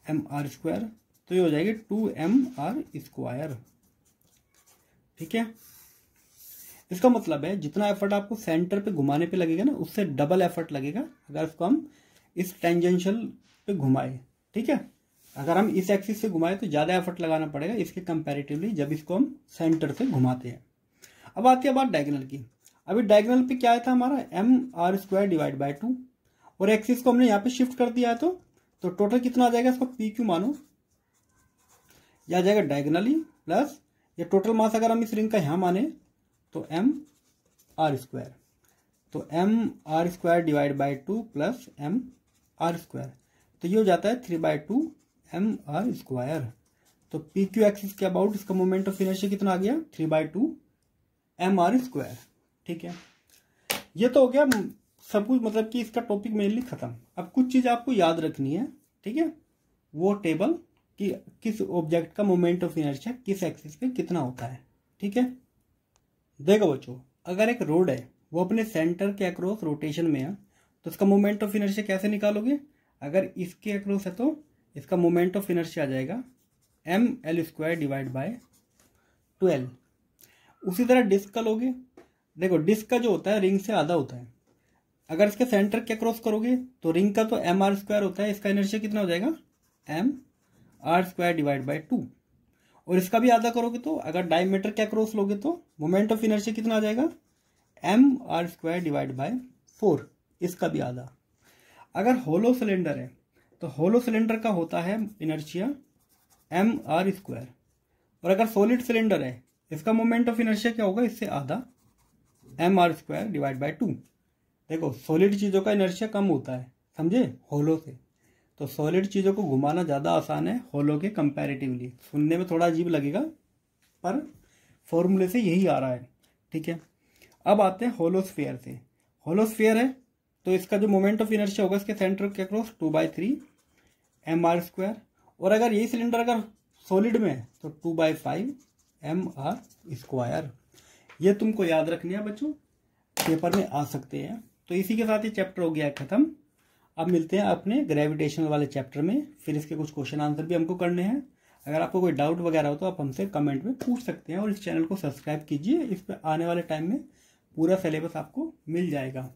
M R square तो ये हो जाएगी टू एम आर स्क्वायर ठीक है इसका मतलब है जितना एफर्ट आपको सेंटर पे घुमाने पे लगेगा ना उससे डबल एफर्ट लगेगा अगर इसको हम इस टेंजेंशियल पे घुमाए ठीक है अगर हम इस एक्सिस से घुमाए तो ज़्यादा एफर्ट लगाना पड़ेगा इसके कंपेरेटिवली जब इसको हम सेंटर से घुमाते हैं अब आती है बात डायगनल की अभी डायगनल पे क्या आया था हमारा M R square divide by two और एक्सिस को हमने यहाँ पे शिफ्ट कर दिया है तो तो टोटल कितना आ जाएगा इसको पी क्यू मानो यह आ जाएगा डायगनली प्लस या टोटल मास अगर हम इस रिंग का यहाँ माने तो एम आर स्क्वायर तो M R square divide by two plus M R square तो ये हो जाता है three by two M R square तो पी क्यू एक्सिस के अबाउट इसका मोमेंट ऑफ इनर्शिया कितना आ गया three by two M R square ठीक है ये तो हो गया सब कुछ मतलब कि इसका टॉपिक मेनली खत्म अब कुछ चीज़ आपको याद रखनी है ठीक है वो टेबल कि किस ऑब्जेक्ट का मोमेंट ऑफ इनर्शिया किस एक्सिस पे कितना होता है ठीक है देखो बच्चों अगर एक रोड है वो अपने सेंटर के अक्रॉस रोटेशन में है तो इसका मोमेंट ऑफ इनर्शिया कैसे निकालोगे अगर इसके अक्रॉस है तो इसका मोमेंट ऑफ इनर्शिया आ जाएगा M L square divide by twelve उसी तरह डिस्क का लोगे देखो डिस्क का जो होता है रिंग से आधा होता है अगर इसके सेंटर के अक्रॉस करोगे तो रिंग का तो एम आर स्क्वायर होता है इसका इनर्शिया कितना हो जाएगा M R square divide by two और इसका भी आधा करोगे तो अगर डायमीटर क्या क्रॉस लोगे तो मोमेंट ऑफ इनर्शिया कितना आ जाएगा M R square divide by four इसका भी आधा अगर होलो सिलेंडर है तो होलो सिलेंडर का होता है इनर्शिया एम आर स्क्वायर और अगर सॉलिड सिलेंडर है इसका मोमेंट ऑफ इनर्शिया क्या होगा इससे आधा M R square divide by two देखो सॉलिड चीज़ों का इनर्शिया कम होता है समझे होलो से तो सॉलिड चीज़ों को घुमाना ज़्यादा आसान है होलो के कंपैरेटिवली सुनने में थोड़ा अजीब लगेगा पर फॉर्मूले से यही आ रहा है ठीक है अब आते हैं होलोस्फेयर से होलोस्फेयर है तो इसका जो मोमेंट ऑफ इनर्शिया होगा इसके सेंटर के cross two by three M R square और अगर यही सिलेंडर अगर सॉलिड में है तो two by five M R square ये तुमको याद रखनी है बच्चों पेपर में आ सकते हैं तो इसी के साथ ये चैप्टर हो गया खत्म अब मिलते हैं अपने ग्रेविटेशनल वाले चैप्टर में फिर इसके कुछ क्वेश्चन आंसर भी हमको करने हैं अगर आपको कोई डाउट वगैरह हो तो आप हमसे कमेंट में पूछ सकते हैं और इस चैनल को सब्सक्राइब कीजिए इस पर आने वाले टाइम में पूरा सिलेबस आपको मिल जाएगा